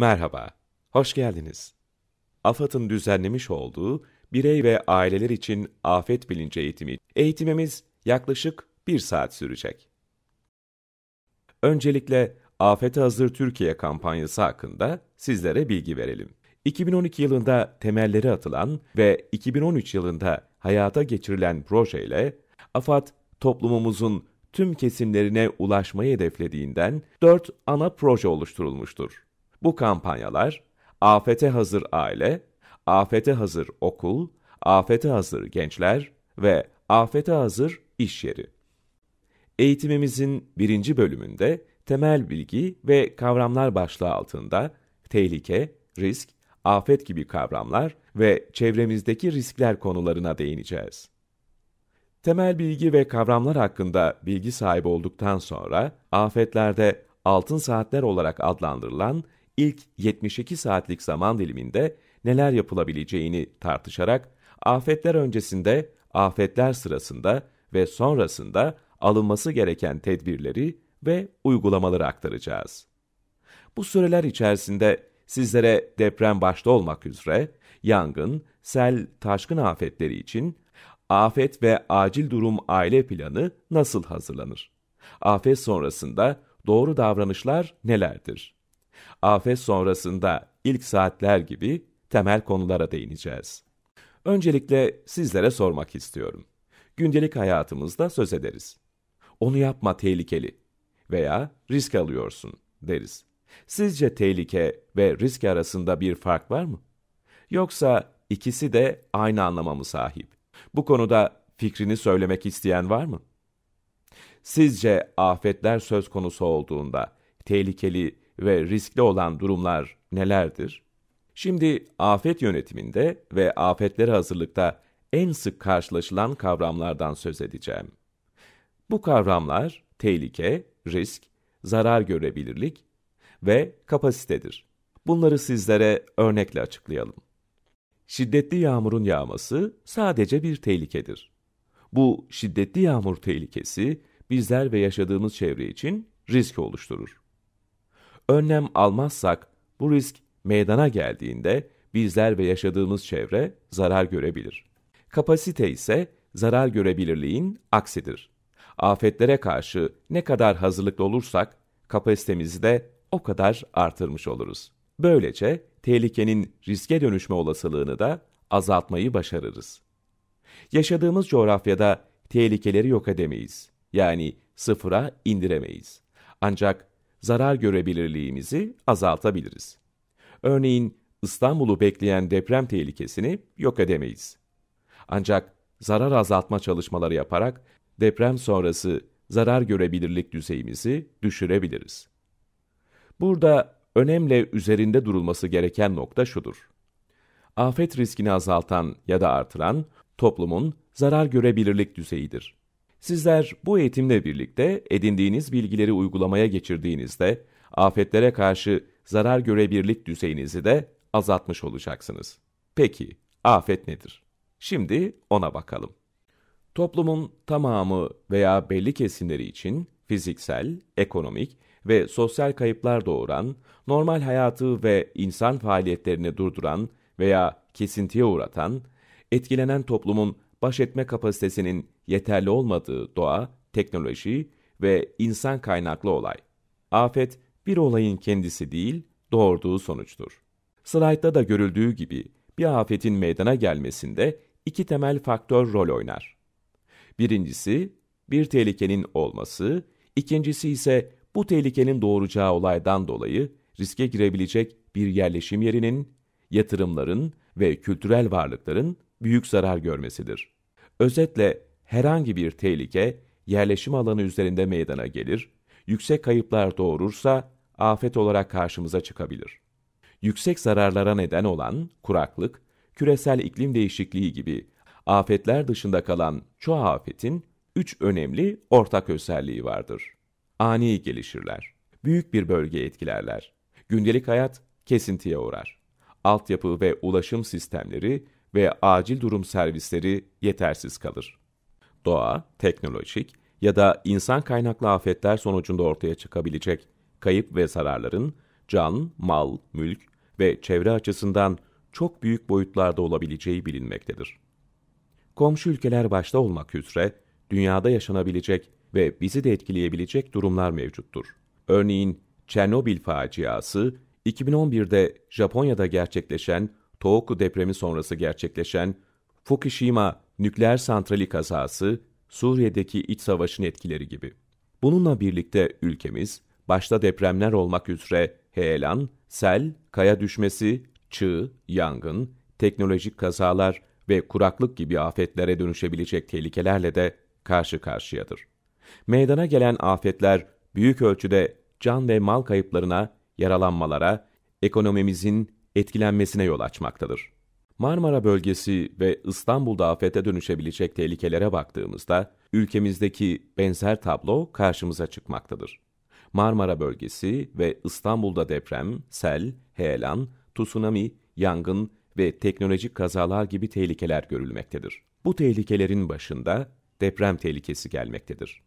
Merhaba, hoş geldiniz. AFAD'ın düzenlemiş olduğu Birey ve Aileler için Afet Bilinci Eğitimi, eğitimimiz yaklaşık bir saat sürecek. Öncelikle Afete Hazır Türkiye kampanyası hakkında sizlere bilgi verelim. 2012 yılında temelleri atılan ve 2013 yılında hayata geçirilen projeyle AFAD toplumumuzun tüm kesimlerine ulaşmayı hedeflediğinden 4 ana proje oluşturulmuştur. Bu kampanyalar Afete Hazır Aile, Afete Hazır Okul, Afete Hazır Gençler ve Afete Hazır İş Yeri. Eğitimimizin birinci bölümünde temel bilgi ve kavramlar başlığı altında tehlike, risk, afet gibi kavramlar ve çevremizdeki riskler konularına değineceğiz. Temel bilgi ve kavramlar hakkında bilgi sahibi olduktan sonra afetlerde altın saatler olarak adlandırılan ilk 72 saatlik zaman diliminde neler yapılabileceğini tartışarak afetler öncesinde, afetler sırasında ve sonrasında alınması gereken tedbirleri ve uygulamaları aktaracağız. Bu süreler içerisinde sizlere deprem başta olmak üzere yangın, sel, taşkın afetleri için afet ve acil durum aile planı nasıl hazırlanır? Afet sonrasında doğru davranışlar nelerdir? afet sonrasında ilk saatler gibi temel konulara değineceğiz. Öncelikle sizlere sormak istiyorum. Gündelik hayatımızda söz ederiz. Onu yapma tehlikeli veya risk alıyorsun deriz. Sizce tehlike ve risk arasında bir fark var mı? Yoksa ikisi de aynı anlama mı sahip? Bu konuda fikrini söylemek isteyen var mı? Sizce afetler söz konusu olduğunda tehlikeli ve riskli olan durumlar nelerdir? Şimdi afet yönetiminde ve afetlere hazırlıkta en sık karşılaşılan kavramlardan söz edeceğim. Bu kavramlar tehlike, risk, zarar görebilirlik ve kapasitedir. Bunları sizlere örnekle açıklayalım. Şiddetli yağmurun yağması sadece bir tehlikedir. Bu şiddetli yağmur tehlikesi bizler ve yaşadığımız çevre için risk oluşturur önlem almazsak bu risk meydana geldiğinde bizler ve yaşadığımız çevre zarar görebilir. Kapasite ise zarar görebilirliğin aksidir. Afetlere karşı ne kadar hazırlıklı olursak kapasitemizi de o kadar artırmış oluruz. Böylece tehlikenin riske dönüşme olasılığını da azaltmayı başarırız. Yaşadığımız coğrafyada tehlikeleri yok edemeyiz. Yani sıfıra indiremeyiz. Ancak zarar görebilirliğimizi azaltabiliriz. Örneğin İstanbul'u bekleyen deprem tehlikesini yok edemeyiz. Ancak zarar azaltma çalışmaları yaparak deprem sonrası zarar görebilirlik düzeyimizi düşürebiliriz. Burada önemli üzerinde durulması gereken nokta şudur. Afet riskini azaltan ya da artıran toplumun zarar görebilirlik düzeyidir. Sizler bu eğitimle birlikte edindiğiniz bilgileri uygulamaya geçirdiğinizde afetlere karşı zarar görebilirlik düzeyinizi de azaltmış olacaksınız. Peki, afet nedir? Şimdi ona bakalım. Toplumun tamamı veya belli kesimleri için fiziksel, ekonomik ve sosyal kayıplar doğuran, normal hayatı ve insan faaliyetlerini durduran veya kesintiye uğratan, etkilenen toplumun baş etme kapasitesinin yeterli olmadığı doğa, teknoloji ve insan kaynaklı olay. Afet bir olayın kendisi değil, doğurduğu sonuçtur. Slaytta da görüldüğü gibi bir afetin meydana gelmesinde iki temel faktör rol oynar. Birincisi bir tehlikenin olması, ikincisi ise bu tehlikenin doğuracağı olaydan dolayı riske girebilecek bir yerleşim yerinin, yatırımların ve kültürel varlıkların büyük zarar görmesidir. Özetle herhangi bir tehlike yerleşim alanı üzerinde meydana gelir, yüksek kayıplar doğurursa afet olarak karşımıza çıkabilir. Yüksek zararlara neden olan kuraklık, küresel iklim değişikliği gibi afetler dışında kalan çoğu afetin üç önemli ortak özelliği vardır. Ani gelişirler, büyük bir bölge etkilerler, gündelik hayat kesintiye uğrar, altyapı ve ulaşım sistemleri ve acil durum servisleri yetersiz kalır doğa, teknolojik ya da insan kaynaklı afetler sonucunda ortaya çıkabilecek kayıp ve zararların can, mal, mülk ve çevre açısından çok büyük boyutlarda olabileceği bilinmektedir. Komşu ülkeler başta olmak üzere dünyada yaşanabilecek ve bizi de etkileyebilecek durumlar mevcuttur. Örneğin Çernobil faciası, 2011'de Japonya'da gerçekleşen Tohoku depremi sonrası gerçekleşen Fukushima nükleer santrali kazası, Suriye'deki iç savaşın etkileri gibi. Bununla birlikte ülkemiz, başta depremler olmak üzere heyelan, sel, kaya düşmesi, çığ, yangın, teknolojik kazalar ve kuraklık gibi afetlere dönüşebilecek tehlikelerle de karşı karşıyadır. Meydana gelen afetler büyük ölçüde can ve mal kayıplarına, yaralanmalara, ekonomimizin etkilenmesine yol açmaktadır. Marmara bölgesi ve İstanbul'da afete dönüşebilecek tehlikelere baktığımızda ülkemizdeki benzer tablo karşımıza çıkmaktadır. Marmara bölgesi ve İstanbul'da deprem, sel, heyelan, tsunami, yangın ve teknolojik kazalar gibi tehlikeler görülmektedir. Bu tehlikelerin başında deprem tehlikesi gelmektedir.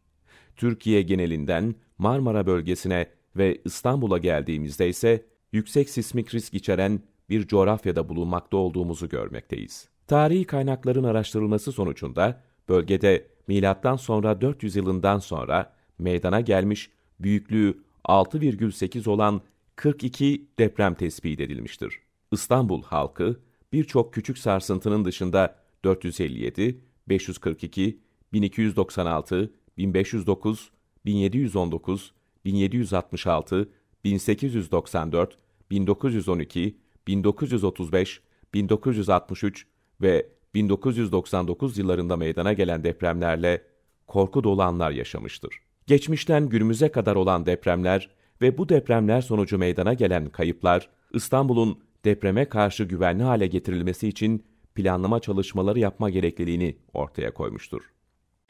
Türkiye genelinden Marmara bölgesine ve İstanbul'a geldiğimizde ise yüksek sismik risk içeren bir coğrafyada bulunmakta olduğumuzu görmekteyiz. Tarihi kaynakların araştırılması sonucunda bölgede milattan sonra 400 yılından sonra meydana gelmiş büyüklüğü 6,8 olan 42 deprem tespit edilmiştir. İstanbul halkı birçok küçük sarsıntının dışında 457, 542, 1296, 1509, 1719, 1766, 1894, 1912, 1935, 1963 ve 1999 yıllarında meydana gelen depremlerle korku dolu anlar yaşamıştır. Geçmişten günümüze kadar olan depremler ve bu depremler sonucu meydana gelen kayıplar, İstanbul'un depreme karşı güvenli hale getirilmesi için planlama çalışmaları yapma gerekliliğini ortaya koymuştur.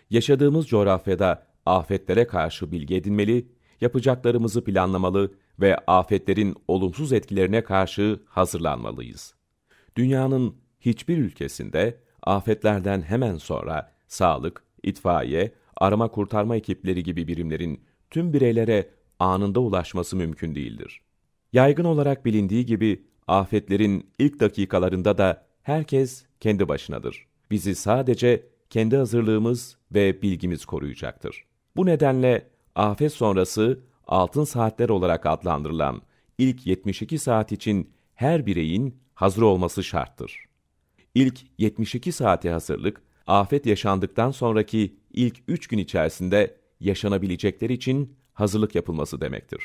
Yaşadığımız coğrafyada afetlere karşı bilgi edinmeli, yapacaklarımızı planlamalı ve afetlerin olumsuz etkilerine karşı hazırlanmalıyız. Dünyanın hiçbir ülkesinde afetlerden hemen sonra sağlık, itfaiye, arama kurtarma ekipleri gibi birimlerin tüm bireylere anında ulaşması mümkün değildir. Yaygın olarak bilindiği gibi afetlerin ilk dakikalarında da herkes kendi başınadır. Bizi sadece kendi hazırlığımız ve bilgimiz koruyacaktır. Bu nedenle afet sonrası altın saatler olarak adlandırılan ilk 72 saat için her bireyin hazır olması şarttır. İlk 72 saate hazırlık, afet yaşandıktan sonraki ilk 3 gün içerisinde yaşanabilecekler için hazırlık yapılması demektir.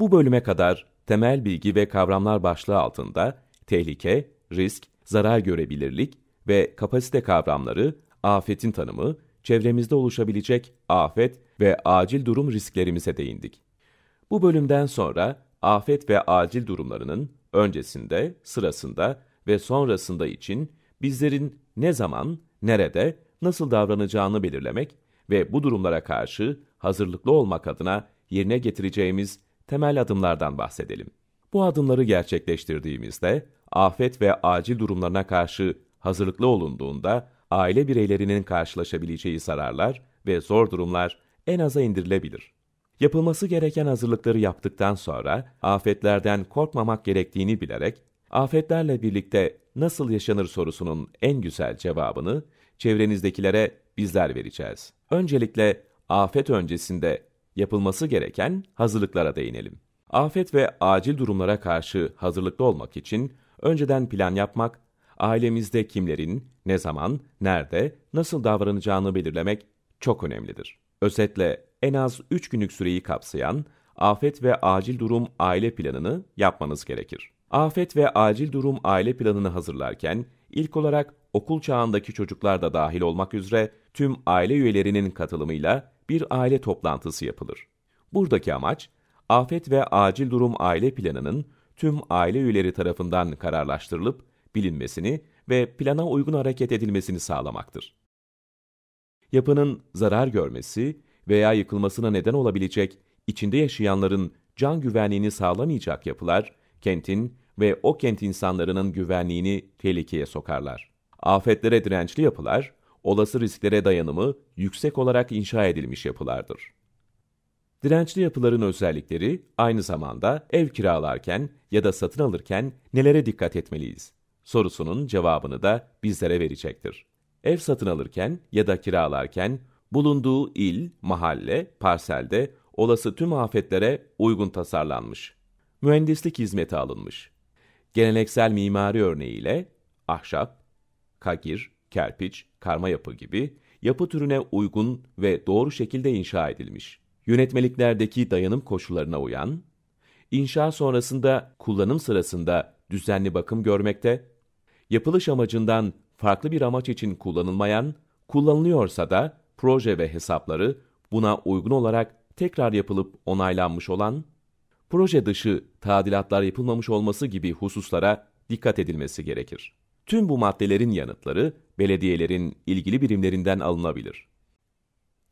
Bu bölüme kadar temel bilgi ve kavramlar başlığı altında tehlike, risk, zarar görebilirlik ve kapasite kavramları, afetin tanımı, çevremizde oluşabilecek afet ve acil durum risklerimize değindik. Bu bölümden sonra afet ve acil durumlarının öncesinde, sırasında ve sonrasında için bizlerin ne zaman, nerede, nasıl davranacağını belirlemek ve bu durumlara karşı hazırlıklı olmak adına yerine getireceğimiz temel adımlardan bahsedelim. Bu adımları gerçekleştirdiğimizde afet ve acil durumlarına karşı hazırlıklı olunduğunda aile bireylerinin karşılaşabileceği zararlar ve zor durumlar en aza indirilebilir. Yapılması gereken hazırlıkları yaptıktan sonra afetlerden korkmamak gerektiğini bilerek afetlerle birlikte nasıl yaşanır sorusunun en güzel cevabını çevrenizdekilere bizler vereceğiz. Öncelikle afet öncesinde yapılması gereken hazırlıklara değinelim. Afet ve acil durumlara karşı hazırlıklı olmak için önceden plan yapmak, ailemizde kimlerin, ne zaman, nerede, nasıl davranacağını belirlemek çok önemlidir. Özetle en az 3 günlük süreyi kapsayan afet ve acil durum aile planını yapmanız gerekir. Afet ve acil durum aile planını hazırlarken ilk olarak okul çağındaki çocuklar da dahil olmak üzere tüm aile üyelerinin katılımıyla bir aile toplantısı yapılır. Buradaki amaç afet ve acil durum aile planının tüm aile üyeleri tarafından kararlaştırılıp bilinmesini ve plana uygun hareket edilmesini sağlamaktır yapının zarar görmesi veya yıkılmasına neden olabilecek, içinde yaşayanların can güvenliğini sağlamayacak yapılar, kentin ve o kent insanlarının güvenliğini tehlikeye sokarlar. Afetlere dirençli yapılar, olası risklere dayanımı yüksek olarak inşa edilmiş yapılardır. Dirençli yapıların özellikleri aynı zamanda ev kiralarken ya da satın alırken nelere dikkat etmeliyiz? Sorusunun cevabını da bizlere verecektir ev satın alırken ya da kiralarken bulunduğu il, mahalle, parselde olası tüm afetlere uygun tasarlanmış. Mühendislik hizmeti alınmış. Geleneksel mimari örneğiyle ahşap, kagir, kerpiç, karma yapı gibi yapı türüne uygun ve doğru şekilde inşa edilmiş. Yönetmeliklerdeki dayanım koşullarına uyan, inşa sonrasında kullanım sırasında düzenli bakım görmekte, yapılış amacından farklı bir amaç için kullanılmayan, kullanılıyorsa da proje ve hesapları buna uygun olarak tekrar yapılıp onaylanmış olan, proje dışı tadilatlar yapılmamış olması gibi hususlara dikkat edilmesi gerekir. Tüm bu maddelerin yanıtları belediyelerin ilgili birimlerinden alınabilir.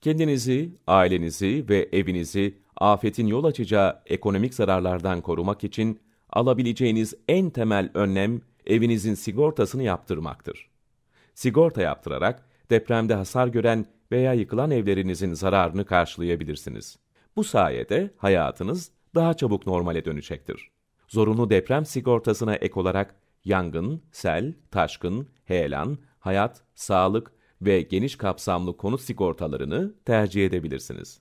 Kendinizi, ailenizi ve evinizi afetin yol açacağı ekonomik zararlardan korumak için alabileceğiniz en temel önlem evinizin sigortasını yaptırmaktır sigorta yaptırarak depremde hasar gören veya yıkılan evlerinizin zararını karşılayabilirsiniz. Bu sayede hayatınız daha çabuk normale dönecektir. Zorunlu deprem sigortasına ek olarak yangın, sel, taşkın, heyelan, hayat, sağlık ve geniş kapsamlı konut sigortalarını tercih edebilirsiniz.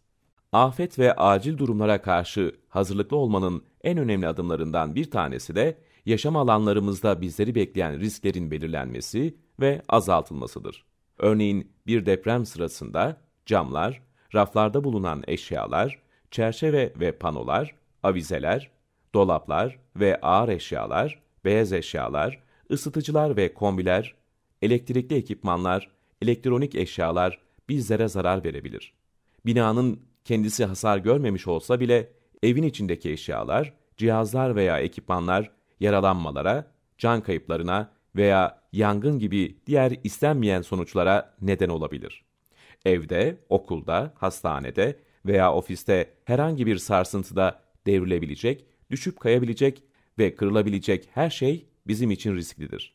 Afet ve acil durumlara karşı hazırlıklı olmanın en önemli adımlarından bir tanesi de yaşam alanlarımızda bizleri bekleyen risklerin belirlenmesi ve azaltılmasıdır. Örneğin bir deprem sırasında camlar, raflarda bulunan eşyalar, çerçeve ve panolar, avizeler, dolaplar ve ağır eşyalar, beyaz eşyalar, ısıtıcılar ve kombiler, elektrikli ekipmanlar, elektronik eşyalar bizlere zarar verebilir. Binanın kendisi hasar görmemiş olsa bile evin içindeki eşyalar, cihazlar veya ekipmanlar yaralanmalara, can kayıplarına veya yangın gibi diğer istenmeyen sonuçlara neden olabilir. Evde, okulda, hastanede veya ofiste herhangi bir sarsıntıda devrilebilecek, düşüp kayabilecek ve kırılabilecek her şey bizim için risklidir.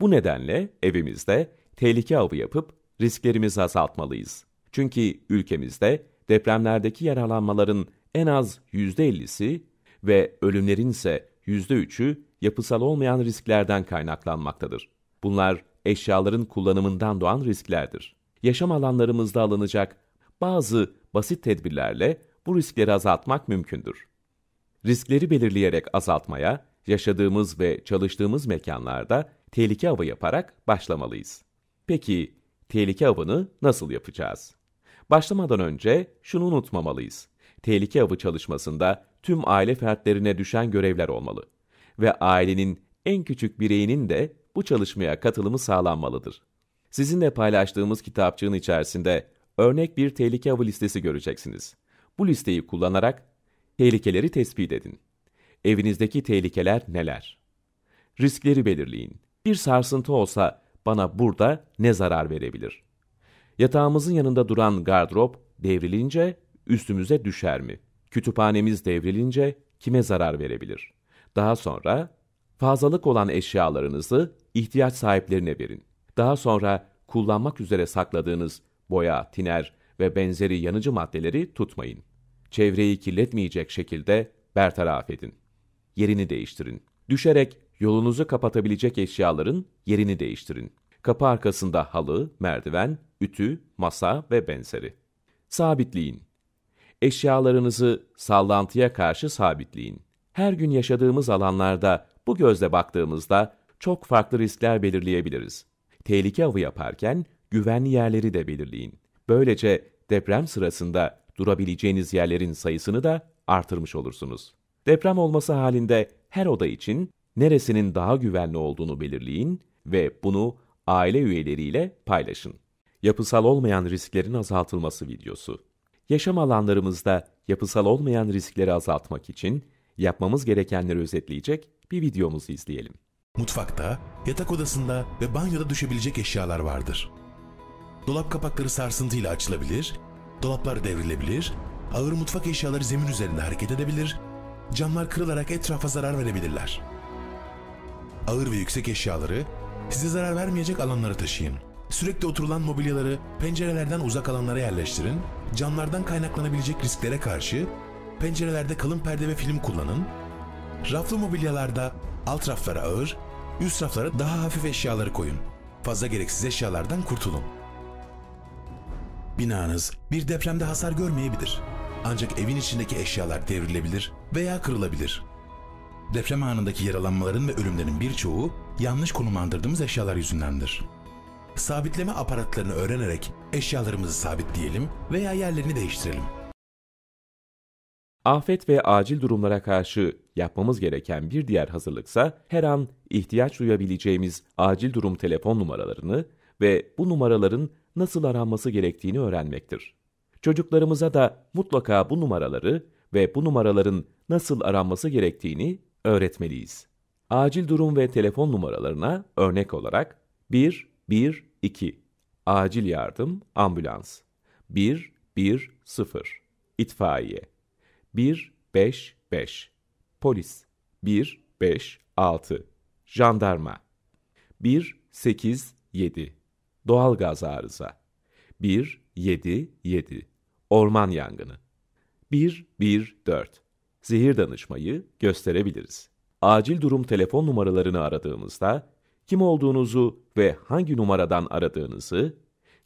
Bu nedenle evimizde tehlike avı yapıp risklerimizi azaltmalıyız. Çünkü ülkemizde depremlerdeki yaralanmaların en az %50'si ve ölümlerin ise %3'ü yapısal olmayan risklerden kaynaklanmaktadır. Bunlar eşyaların kullanımından doğan risklerdir. Yaşam alanlarımızda alınacak bazı basit tedbirlerle bu riskleri azaltmak mümkündür. Riskleri belirleyerek azaltmaya, yaşadığımız ve çalıştığımız mekanlarda tehlike avı yaparak başlamalıyız. Peki, tehlike avını nasıl yapacağız? Başlamadan önce şunu unutmamalıyız. Tehlike avı çalışmasında tüm aile fertlerine düşen görevler olmalı ve ailenin en küçük bireyinin de bu çalışmaya katılımı sağlanmalıdır. Sizinle paylaştığımız kitapçığın içerisinde örnek bir tehlike avı listesi göreceksiniz. Bu listeyi kullanarak tehlikeleri tespit edin. Evinizdeki tehlikeler neler? Riskleri belirleyin. Bir sarsıntı olsa bana burada ne zarar verebilir? Yatağımızın yanında duran gardrop devrilince üstümüze düşer mi? Kütüphanemiz devrilince kime zarar verebilir? Daha sonra fazlalık olan eşyalarınızı ihtiyaç sahiplerine verin. Daha sonra kullanmak üzere sakladığınız boya, tiner ve benzeri yanıcı maddeleri tutmayın. Çevreyi kirletmeyecek şekilde bertaraf edin. Yerini değiştirin. Düşerek yolunuzu kapatabilecek eşyaların yerini değiştirin. Kapı arkasında halı, merdiven, ütü, masa ve benzeri. Sabitleyin. Eşyalarınızı sallantıya karşı sabitleyin her gün yaşadığımız alanlarda bu gözle baktığımızda çok farklı riskler belirleyebiliriz. Tehlike avı yaparken güvenli yerleri de belirleyin. Böylece deprem sırasında durabileceğiniz yerlerin sayısını da artırmış olursunuz. Deprem olması halinde her oda için neresinin daha güvenli olduğunu belirleyin ve bunu aile üyeleriyle paylaşın. Yapısal olmayan risklerin azaltılması videosu. Yaşam alanlarımızda yapısal olmayan riskleri azaltmak için Yapmamız gerekenleri özetleyecek bir videomuzu izleyelim. Mutfakta, yatak odasında ve banyoda düşebilecek eşyalar vardır. Dolap kapakları sarsıntıyla açılabilir, dolaplar devrilebilir, ağır mutfak eşyaları zemin üzerinde hareket edebilir, camlar kırılarak etrafa zarar verebilirler. Ağır ve yüksek eşyaları size zarar vermeyecek alanlara taşıyın. Sürekli oturulan mobilyaları pencerelerden uzak alanlara yerleştirin, camlardan kaynaklanabilecek risklere karşı pencerelerde kalın perde ve film kullanın, raflı mobilyalarda alt raflara ağır, üst raflara daha hafif eşyaları koyun. Fazla gereksiz eşyalardan kurtulun. Binanız bir depremde hasar görmeyebilir. Ancak evin içindeki eşyalar devrilebilir veya kırılabilir. Deprem anındaki yaralanmaların ve ölümlerin birçoğu yanlış konumlandırdığımız eşyalar yüzündendir. Sabitleme aparatlarını öğrenerek eşyalarımızı sabitleyelim veya yerlerini değiştirelim. Afet ve acil durumlara karşı yapmamız gereken bir diğer hazırlıksa her an ihtiyaç duyabileceğimiz acil durum telefon numaralarını ve bu numaraların nasıl aranması gerektiğini öğrenmektir. Çocuklarımıza da mutlaka bu numaraları ve bu numaraların nasıl aranması gerektiğini öğretmeliyiz. Acil durum ve telefon numaralarına örnek olarak 1 1 2 acil yardım ambulans 1 1 0 itfaiye 155 Polis 156 Jandarma 187 Doğalgaz arıza 177 Orman yangını 114 Zehir danışmayı gösterebiliriz. Acil durum telefon numaralarını aradığımızda kim olduğunuzu ve hangi numaradan aradığınızı,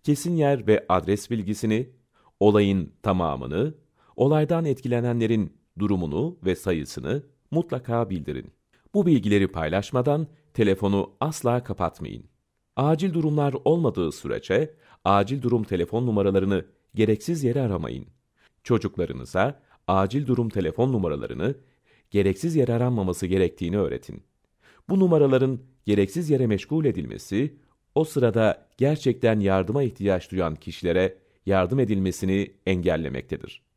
kesin yer ve adres bilgisini, olayın tamamını Olaydan etkilenenlerin durumunu ve sayısını mutlaka bildirin. Bu bilgileri paylaşmadan telefonu asla kapatmayın. Acil durumlar olmadığı sürece acil durum telefon numaralarını gereksiz yere aramayın. Çocuklarınıza acil durum telefon numaralarını gereksiz yere aranmaması gerektiğini öğretin. Bu numaraların gereksiz yere meşgul edilmesi, o sırada gerçekten yardıma ihtiyaç duyan kişilere yardım edilmesini engellemektedir.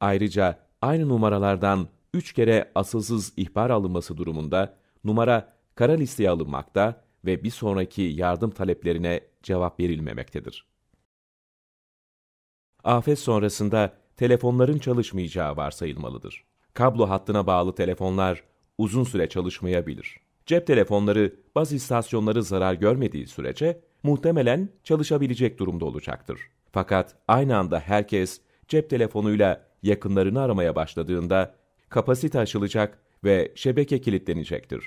Ayrıca aynı numaralardan 3 kere asılsız ihbar alınması durumunda numara kara listeye alınmakta ve bir sonraki yardım taleplerine cevap verilmemektedir. Afet sonrasında telefonların çalışmayacağı varsayılmalıdır. Kablo hattına bağlı telefonlar uzun süre çalışmayabilir. Cep telefonları bazı istasyonları zarar görmediği sürece muhtemelen çalışabilecek durumda olacaktır. Fakat aynı anda herkes cep telefonuyla yakınlarını aramaya başladığında kapasite açılacak ve şebeke kilitlenecektir.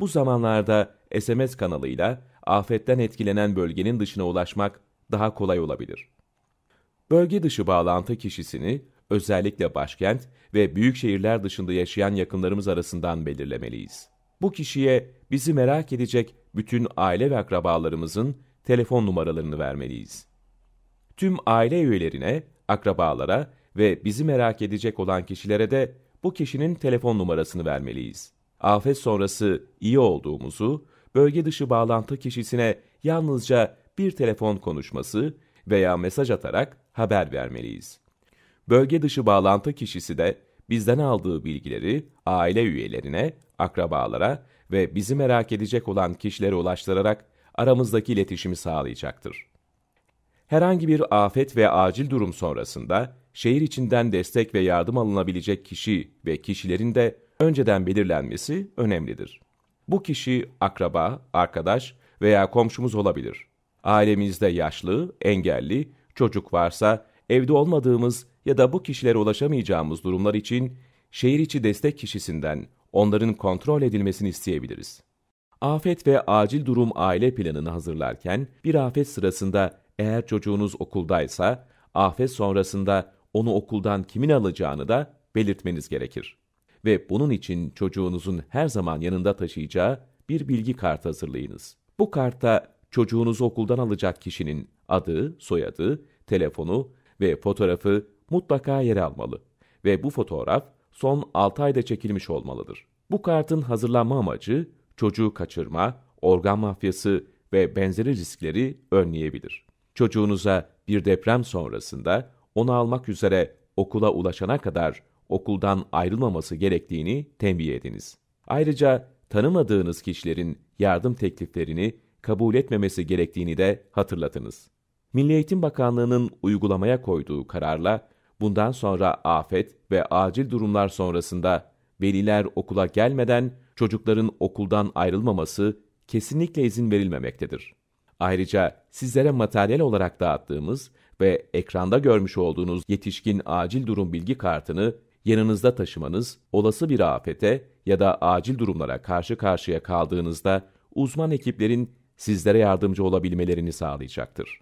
Bu zamanlarda SMS kanalıyla afetten etkilenen bölgenin dışına ulaşmak daha kolay olabilir. Bölge dışı bağlantı kişisini özellikle başkent ve büyük şehirler dışında yaşayan yakınlarımız arasından belirlemeliyiz. Bu kişiye bizi merak edecek bütün aile ve akrabalarımızın telefon numaralarını vermeliyiz. Tüm aile üyelerine, akrabalara ve bizi merak edecek olan kişilere de bu kişinin telefon numarasını vermeliyiz. Afet sonrası iyi olduğumuzu, bölge dışı bağlantı kişisine yalnızca bir telefon konuşması veya mesaj atarak haber vermeliyiz. Bölge dışı bağlantı kişisi de bizden aldığı bilgileri aile üyelerine, akrabalara ve bizi merak edecek olan kişilere ulaştırarak aramızdaki iletişimi sağlayacaktır. Herhangi bir afet ve acil durum sonrasında şehir içinden destek ve yardım alınabilecek kişi ve kişilerin de önceden belirlenmesi önemlidir. Bu kişi akraba, arkadaş veya komşumuz olabilir. Ailemizde yaşlı, engelli, çocuk varsa evde olmadığımız ya da bu kişilere ulaşamayacağımız durumlar için şehir içi destek kişisinden onların kontrol edilmesini isteyebiliriz. Afet ve acil durum aile planını hazırlarken bir afet sırasında eğer çocuğunuz okuldaysa, afet sonrasında onu okuldan kimin alacağını da belirtmeniz gerekir. Ve bunun için çocuğunuzun her zaman yanında taşıyacağı bir bilgi kartı hazırlayınız. Bu kartta çocuğunuzu okuldan alacak kişinin adı, soyadı, telefonu ve fotoğrafı mutlaka yer almalı ve bu fotoğraf son 6 ayda çekilmiş olmalıdır. Bu kartın hazırlanma amacı çocuğu kaçırma, organ mafyası ve benzeri riskleri önleyebilir. Çocuğunuza bir deprem sonrasında onu almak üzere okula ulaşana kadar okuldan ayrılmaması gerektiğini tembih ediniz. Ayrıca tanımadığınız kişilerin yardım tekliflerini kabul etmemesi gerektiğini de hatırlatınız. Milli Eğitim Bakanlığı'nın uygulamaya koyduğu kararla bundan sonra afet ve acil durumlar sonrasında veliler okula gelmeden çocukların okuldan ayrılmaması kesinlikle izin verilmemektedir. Ayrıca sizlere materyal olarak dağıttığımız ve ekranda görmüş olduğunuz yetişkin acil durum bilgi kartını yanınızda taşımanız olası bir afete ya da acil durumlara karşı karşıya kaldığınızda uzman ekiplerin sizlere yardımcı olabilmelerini sağlayacaktır.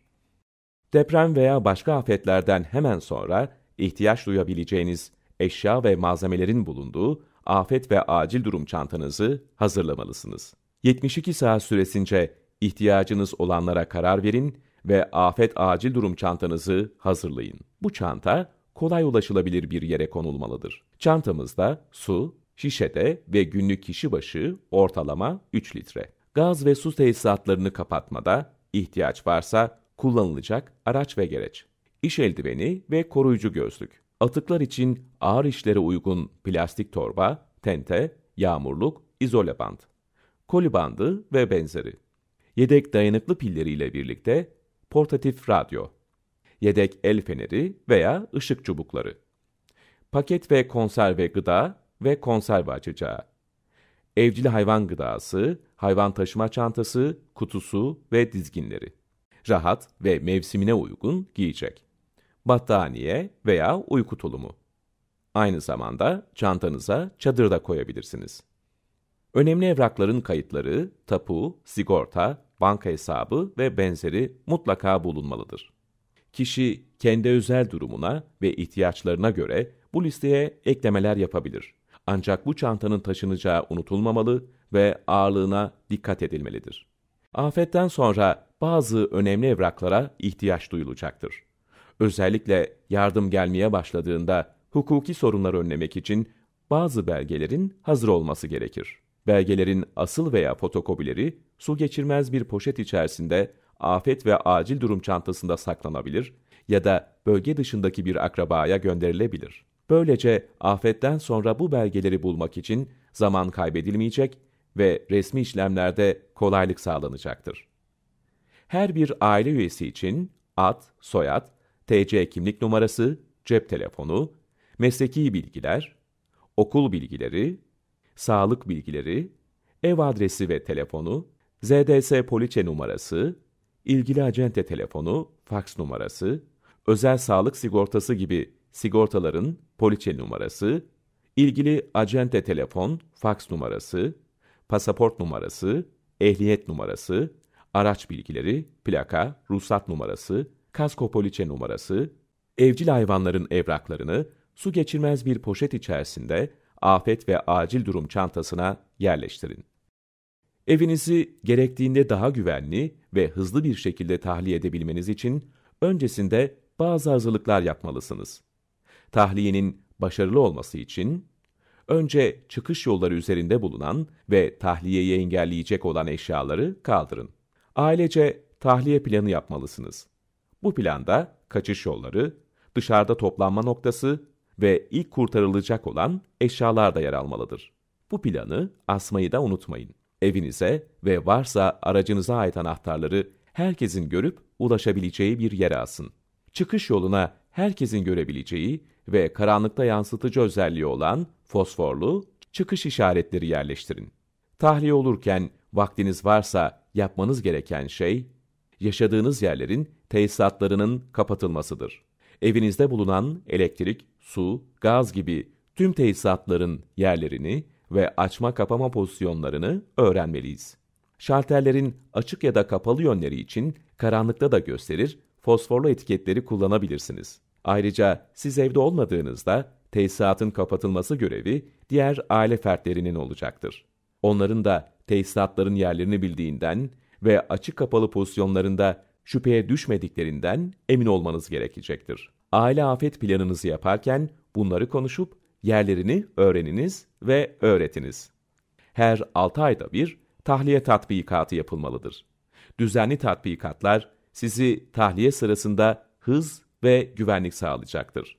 Deprem veya başka afetlerden hemen sonra ihtiyaç duyabileceğiniz eşya ve malzemelerin bulunduğu afet ve acil durum çantanızı hazırlamalısınız. 72 saat süresince ihtiyacınız olanlara karar verin ve afet acil durum çantanızı hazırlayın. Bu çanta kolay ulaşılabilir bir yere konulmalıdır. Çantamızda su, şişede ve günlük kişi başı ortalama 3 litre. Gaz ve su tesisatlarını kapatmada ihtiyaç varsa kullanılacak araç ve gereç. İş eldiveni ve koruyucu gözlük. Atıklar için ağır işlere uygun plastik torba, tente, yağmurluk, izole band, koli bandı ve benzeri. Yedek dayanıklı pilleriyle birlikte portatif radyo, yedek el feneri veya ışık çubukları, paket ve konserve gıda ve konserve açacağı, evcil hayvan gıdası, hayvan taşıma çantası, kutusu ve dizginleri, rahat ve mevsimine uygun giyecek, battaniye veya uyku tulumu. Aynı zamanda çantanıza çadırda koyabilirsiniz. Önemli evrakların kayıtları, tapu, sigorta, banka hesabı ve benzeri mutlaka bulunmalıdır. Kişi kendi özel durumuna ve ihtiyaçlarına göre bu listeye eklemeler yapabilir. Ancak bu çantanın taşınacağı unutulmamalı ve ağırlığına dikkat edilmelidir. Afetten sonra bazı önemli evraklara ihtiyaç duyulacaktır. Özellikle yardım gelmeye başladığında hukuki sorunları önlemek için bazı belgelerin hazır olması gerekir. Belgelerin asıl veya fotokopileri su geçirmez bir poşet içerisinde afet ve acil durum çantasında saklanabilir ya da bölge dışındaki bir akrabaya gönderilebilir. Böylece afetten sonra bu belgeleri bulmak için zaman kaybedilmeyecek ve resmi işlemlerde kolaylık sağlanacaktır. Her bir aile üyesi için ad, soyad, TC kimlik numarası, cep telefonu, mesleki bilgiler, okul bilgileri, sağlık bilgileri, ev adresi ve telefonu, ZDS poliçe numarası, ilgili acente telefonu, faks numarası, özel sağlık sigortası gibi sigortaların poliçe numarası, ilgili acente telefon, faks numarası, pasaport numarası, ehliyet numarası, araç bilgileri, plaka, ruhsat numarası, kasko poliçe numarası, evcil hayvanların evraklarını su geçirmez bir poşet içerisinde afet ve acil durum çantasına yerleştirin. Evinizi gerektiğinde daha güvenli ve hızlı bir şekilde tahliye edebilmeniz için öncesinde bazı hazırlıklar yapmalısınız. Tahliyenin başarılı olması için önce çıkış yolları üzerinde bulunan ve tahliyeyi engelleyecek olan eşyaları kaldırın. Ailece tahliye planı yapmalısınız. Bu planda kaçış yolları, dışarıda toplanma noktası ve ilk kurtarılacak olan eşyalar da yer almalıdır. Bu planı asmayı da unutmayın. Evinize ve varsa aracınıza ait anahtarları herkesin görüp ulaşabileceği bir yere asın. Çıkış yoluna herkesin görebileceği ve karanlıkta yansıtıcı özelliği olan fosforlu çıkış işaretleri yerleştirin. Tahliye olurken vaktiniz varsa yapmanız gereken şey, yaşadığınız yerlerin tesisatlarının kapatılmasıdır evinizde bulunan elektrik, su, gaz gibi tüm tesisatların yerlerini ve açma-kapama pozisyonlarını öğrenmeliyiz. Şalterlerin açık ya da kapalı yönleri için karanlıkta da gösterir, fosforlu etiketleri kullanabilirsiniz. Ayrıca siz evde olmadığınızda tesisatın kapatılması görevi diğer aile fertlerinin olacaktır. Onların da tesisatların yerlerini bildiğinden ve açık kapalı pozisyonlarında şüpheye düşmediklerinden emin olmanız gerekecektir. Aile afet planınızı yaparken bunları konuşup yerlerini öğreniniz ve öğretiniz. Her 6 ayda bir tahliye tatbikatı yapılmalıdır. Düzenli tatbikatlar sizi tahliye sırasında hız ve güvenlik sağlayacaktır.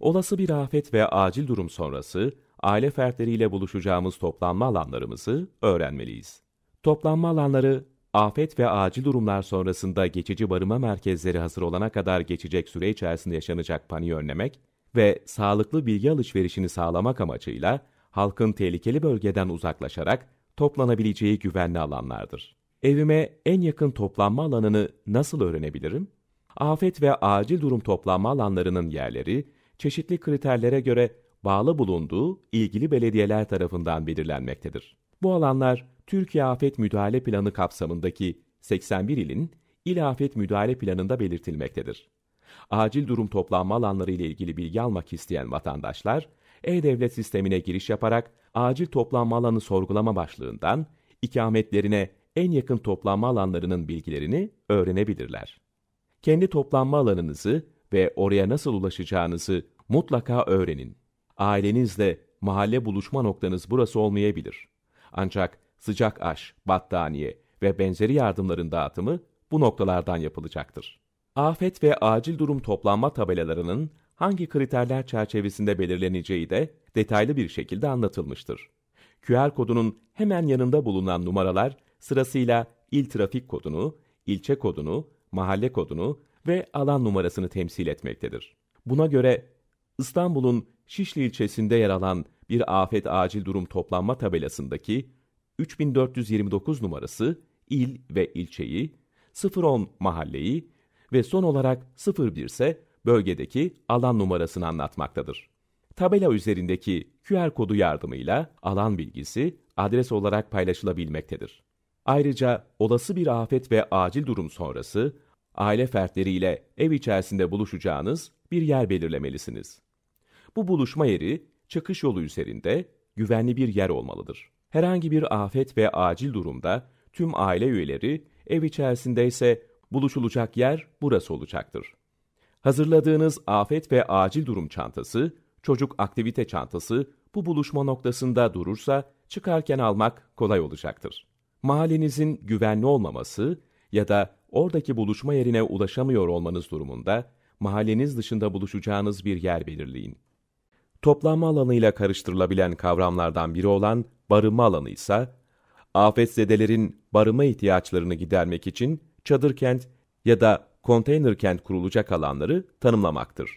Olası bir afet ve acil durum sonrası aile fertleriyle buluşacağımız toplanma alanlarımızı öğrenmeliyiz. Toplanma alanları afet ve acil durumlar sonrasında geçici barınma merkezleri hazır olana kadar geçecek süre içerisinde yaşanacak paniği önlemek ve sağlıklı bilgi alışverişini sağlamak amacıyla halkın tehlikeli bölgeden uzaklaşarak toplanabileceği güvenli alanlardır. Evime en yakın toplanma alanını nasıl öğrenebilirim? Afet ve acil durum toplanma alanlarının yerleri çeşitli kriterlere göre bağlı bulunduğu ilgili belediyeler tarafından belirlenmektedir. Bu alanlar Türkiye Afet Müdahale Planı kapsamındaki 81 ilin İl Afet Müdahale Planı'nda belirtilmektedir. Acil durum toplanma alanları ile ilgili bilgi almak isteyen vatandaşlar, e-devlet sistemine giriş yaparak acil toplanma alanı sorgulama başlığından ikametlerine en yakın toplanma alanlarının bilgilerini öğrenebilirler. Kendi toplanma alanınızı ve oraya nasıl ulaşacağınızı mutlaka öğrenin. Ailenizle mahalle buluşma noktanız burası olmayabilir. Ancak sıcak aş, battaniye ve benzeri yardımların dağıtımı bu noktalardan yapılacaktır. Afet ve acil durum toplanma tabelalarının hangi kriterler çerçevesinde belirleneceği de detaylı bir şekilde anlatılmıştır. QR kodunun hemen yanında bulunan numaralar sırasıyla il trafik kodunu, ilçe kodunu, mahalle kodunu ve alan numarasını temsil etmektedir. Buna göre İstanbul'un Şişli ilçesinde yer alan bir afet acil durum toplanma tabelasındaki 3429 numarası il ve ilçeyi, 010 mahalleyi ve son olarak 01 ise bölgedeki alan numarasını anlatmaktadır. Tabela üzerindeki QR kodu yardımıyla alan bilgisi adres olarak paylaşılabilmektedir. Ayrıca olası bir afet ve acil durum sonrası aile fertleriyle ev içerisinde buluşacağınız bir yer belirlemelisiniz. Bu buluşma yeri çıkış yolu üzerinde güvenli bir yer olmalıdır. Herhangi bir afet ve acil durumda tüm aile üyeleri, ev içerisinde ise buluşulacak yer burası olacaktır. Hazırladığınız afet ve acil durum çantası, çocuk aktivite çantası bu buluşma noktasında durursa çıkarken almak kolay olacaktır. Mahallenizin güvenli olmaması ya da oradaki buluşma yerine ulaşamıyor olmanız durumunda mahalleniz dışında buluşacağınız bir yer belirleyin toplanma alanıyla karıştırılabilen kavramlardan biri olan barınma alanı ise, afetzedelerin barınma ihtiyaçlarını gidermek için çadır kent ya da konteyner kent kurulacak alanları tanımlamaktır.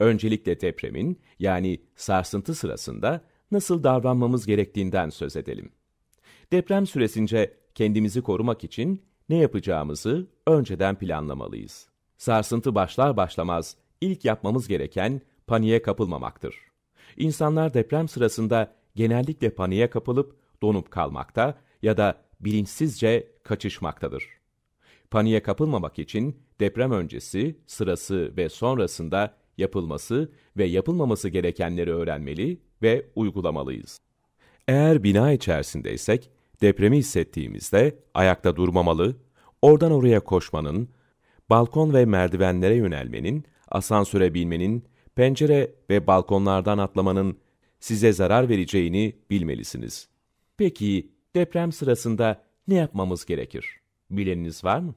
Öncelikle depremin yani sarsıntı sırasında nasıl davranmamız gerektiğinden söz edelim. Deprem süresince kendimizi korumak için ne yapacağımızı önceden planlamalıyız. Sarsıntı başlar başlamaz ilk yapmamız gereken paniğe kapılmamaktır. İnsanlar deprem sırasında genellikle paniğe kapılıp donup kalmakta ya da bilinçsizce kaçışmaktadır. Paniğe kapılmamak için deprem öncesi, sırası ve sonrasında yapılması ve yapılmaması gerekenleri öğrenmeli ve uygulamalıyız. Eğer bina içerisindeysek, depremi hissettiğimizde ayakta durmamalı, oradan oraya koşmanın, balkon ve merdivenlere yönelmenin, asansöre binmenin pencere ve balkonlardan atlamanın size zarar vereceğini bilmelisiniz. Peki deprem sırasında ne yapmamız gerekir? Bileniniz var mı?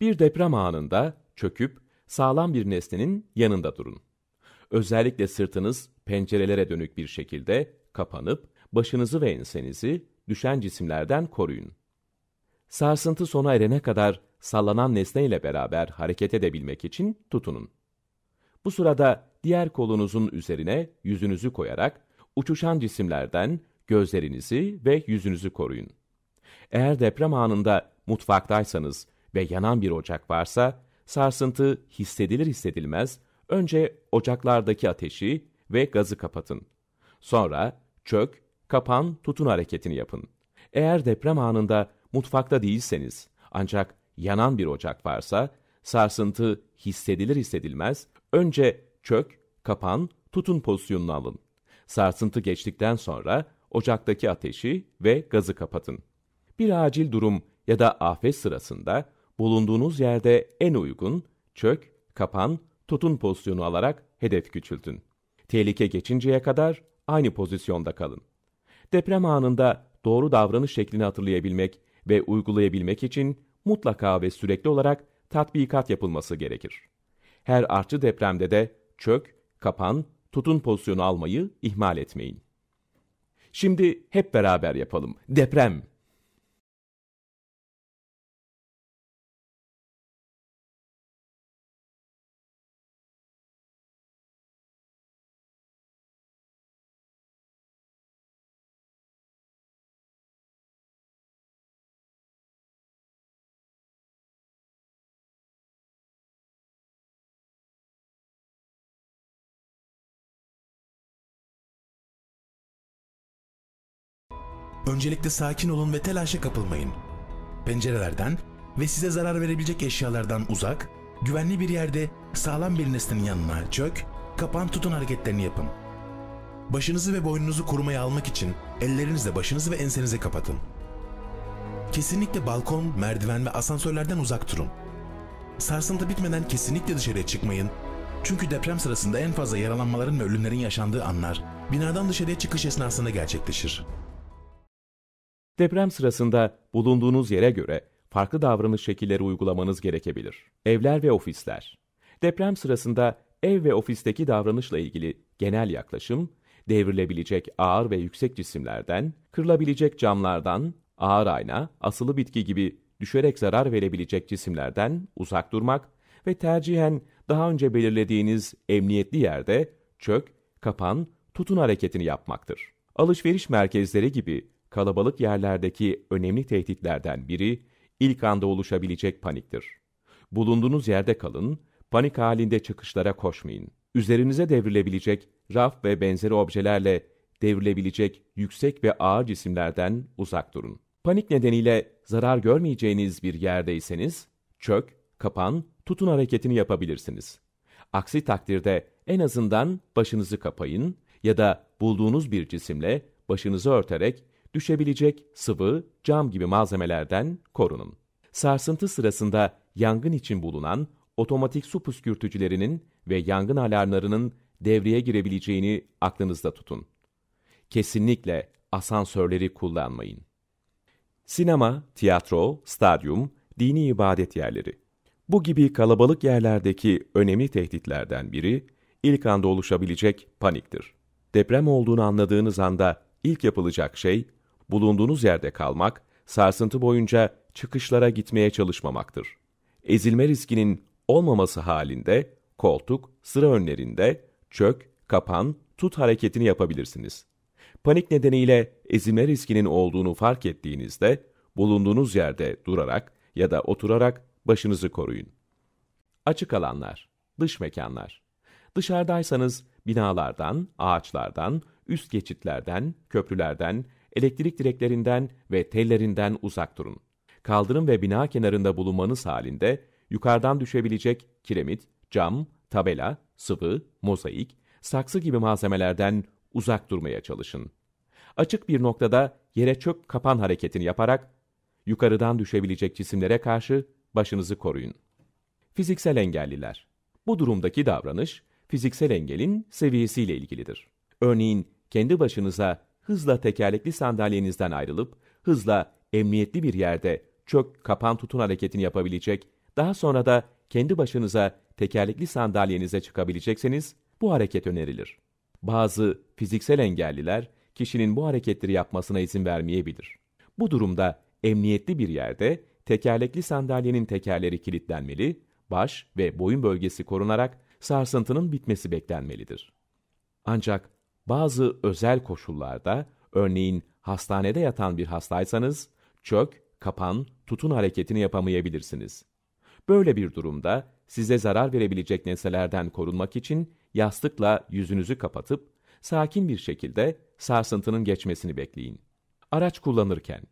Bir deprem anında çöküp sağlam bir nesnenin yanında durun. Özellikle sırtınız pencerelere dönük bir şekilde kapanıp başınızı ve ensenizi düşen cisimlerden koruyun. Sarsıntı sona erene kadar sallanan nesne ile beraber hareket edebilmek için tutunun. Bu sırada diğer kolunuzun üzerine yüzünüzü koyarak uçuşan cisimlerden gözlerinizi ve yüzünüzü koruyun. Eğer deprem anında mutfaktaysanız ve yanan bir ocak varsa, sarsıntı hissedilir hissedilmez önce ocaklardaki ateşi ve gazı kapatın. Sonra çök, kapan, tutun hareketini yapın. Eğer deprem anında mutfakta değilseniz ancak yanan bir ocak varsa sarsıntı hissedilir hissedilmez önce çök, kapan, tutun pozisyonunu alın. Sarsıntı geçtikten sonra ocaktaki ateşi ve gazı kapatın. Bir acil durum ya da afet sırasında bulunduğunuz yerde en uygun çök, kapan, tutun pozisyonu alarak hedef küçültün. Tehlike geçinceye kadar aynı pozisyonda kalın. Deprem anında doğru davranış şeklini hatırlayabilmek ve uygulayabilmek için mutlaka ve sürekli olarak tatbikat yapılması gerekir. Her artçı depremde de çök, kapan, tutun pozisyonu almayı ihmal etmeyin. Şimdi hep beraber yapalım. Deprem Öncelikle sakin olun ve telaşa kapılmayın. Pencerelerden ve size zarar verebilecek eşyalardan uzak, güvenli bir yerde sağlam bir nesnenin yanına çök, kapan tutun hareketlerini yapın. Başınızı ve boynunuzu korumaya almak için ellerinizle başınızı ve ensenizi kapatın. Kesinlikle balkon, merdiven ve asansörlerden uzak durun. Sarsıntı bitmeden kesinlikle dışarıya çıkmayın. Çünkü deprem sırasında en fazla yaralanmaların ve ölümlerin yaşandığı anlar binadan dışarıya çıkış esnasında gerçekleşir. Deprem sırasında bulunduğunuz yere göre farklı davranış şekilleri uygulamanız gerekebilir. Evler ve ofisler. Deprem sırasında ev ve ofisteki davranışla ilgili genel yaklaşım, devrilebilecek ağır ve yüksek cisimlerden, kırılabilecek camlardan, ağır ayna, asılı bitki gibi düşerek zarar verebilecek cisimlerden uzak durmak ve tercihen daha önce belirlediğiniz emniyetli yerde çök, kapan, tutun hareketini yapmaktır. Alışveriş merkezleri gibi kalabalık yerlerdeki önemli tehditlerden biri ilk anda oluşabilecek paniktir. Bulunduğunuz yerde kalın, panik halinde çıkışlara koşmayın. Üzerinize devrilebilecek raf ve benzeri objelerle devrilebilecek yüksek ve ağır cisimlerden uzak durun. Panik nedeniyle zarar görmeyeceğiniz bir yerdeyseniz, çök, kapan, tutun hareketini yapabilirsiniz. Aksi takdirde en azından başınızı kapayın ya da bulduğunuz bir cisimle başınızı örterek düşebilecek sıvı, cam gibi malzemelerden korunun. Sarsıntı sırasında yangın için bulunan otomatik su püskürtücülerinin ve yangın alarmlarının devreye girebileceğini aklınızda tutun. Kesinlikle asansörleri kullanmayın. Sinema, tiyatro, stadyum, dini ibadet yerleri. Bu gibi kalabalık yerlerdeki önemli tehditlerden biri ilk anda oluşabilecek paniktir. Deprem olduğunu anladığınız anda ilk yapılacak şey bulunduğunuz yerde kalmak, sarsıntı boyunca çıkışlara gitmeye çalışmamaktır. Ezilme riskinin olmaması halinde koltuk, sıra önlerinde çök, kapan, tut hareketini yapabilirsiniz. Panik nedeniyle ezilme riskinin olduğunu fark ettiğinizde bulunduğunuz yerde durarak ya da oturarak başınızı koruyun. Açık alanlar, dış mekanlar. Dışarıdaysanız binalardan, ağaçlardan, üst geçitlerden, köprülerden elektrik direklerinden ve tellerinden uzak durun. Kaldırım ve bina kenarında bulunmanız halinde yukarıdan düşebilecek kiremit, cam, tabela, sıvı, mozaik, saksı gibi malzemelerden uzak durmaya çalışın. Açık bir noktada yere çök kapan hareketini yaparak yukarıdan düşebilecek cisimlere karşı başınızı koruyun. Fiziksel engelliler. Bu durumdaki davranış fiziksel engelin seviyesiyle ilgilidir. Örneğin kendi başınıza hızla tekerlekli sandalyenizden ayrılıp hızla emniyetli bir yerde çök kapan tutun hareketini yapabilecek, daha sonra da kendi başınıza tekerlekli sandalyenize çıkabilecekseniz bu hareket önerilir. Bazı fiziksel engelliler kişinin bu hareketleri yapmasına izin vermeyebilir. Bu durumda emniyetli bir yerde tekerlekli sandalyenin tekerleri kilitlenmeli, baş ve boyun bölgesi korunarak sarsıntının bitmesi beklenmelidir. Ancak bazı özel koşullarda, örneğin hastanede yatan bir hastaysanız, çök, kapan, tutun hareketini yapamayabilirsiniz. Böyle bir durumda size zarar verebilecek nesnelerden korunmak için yastıkla yüzünüzü kapatıp sakin bir şekilde sarsıntının geçmesini bekleyin. Araç kullanırken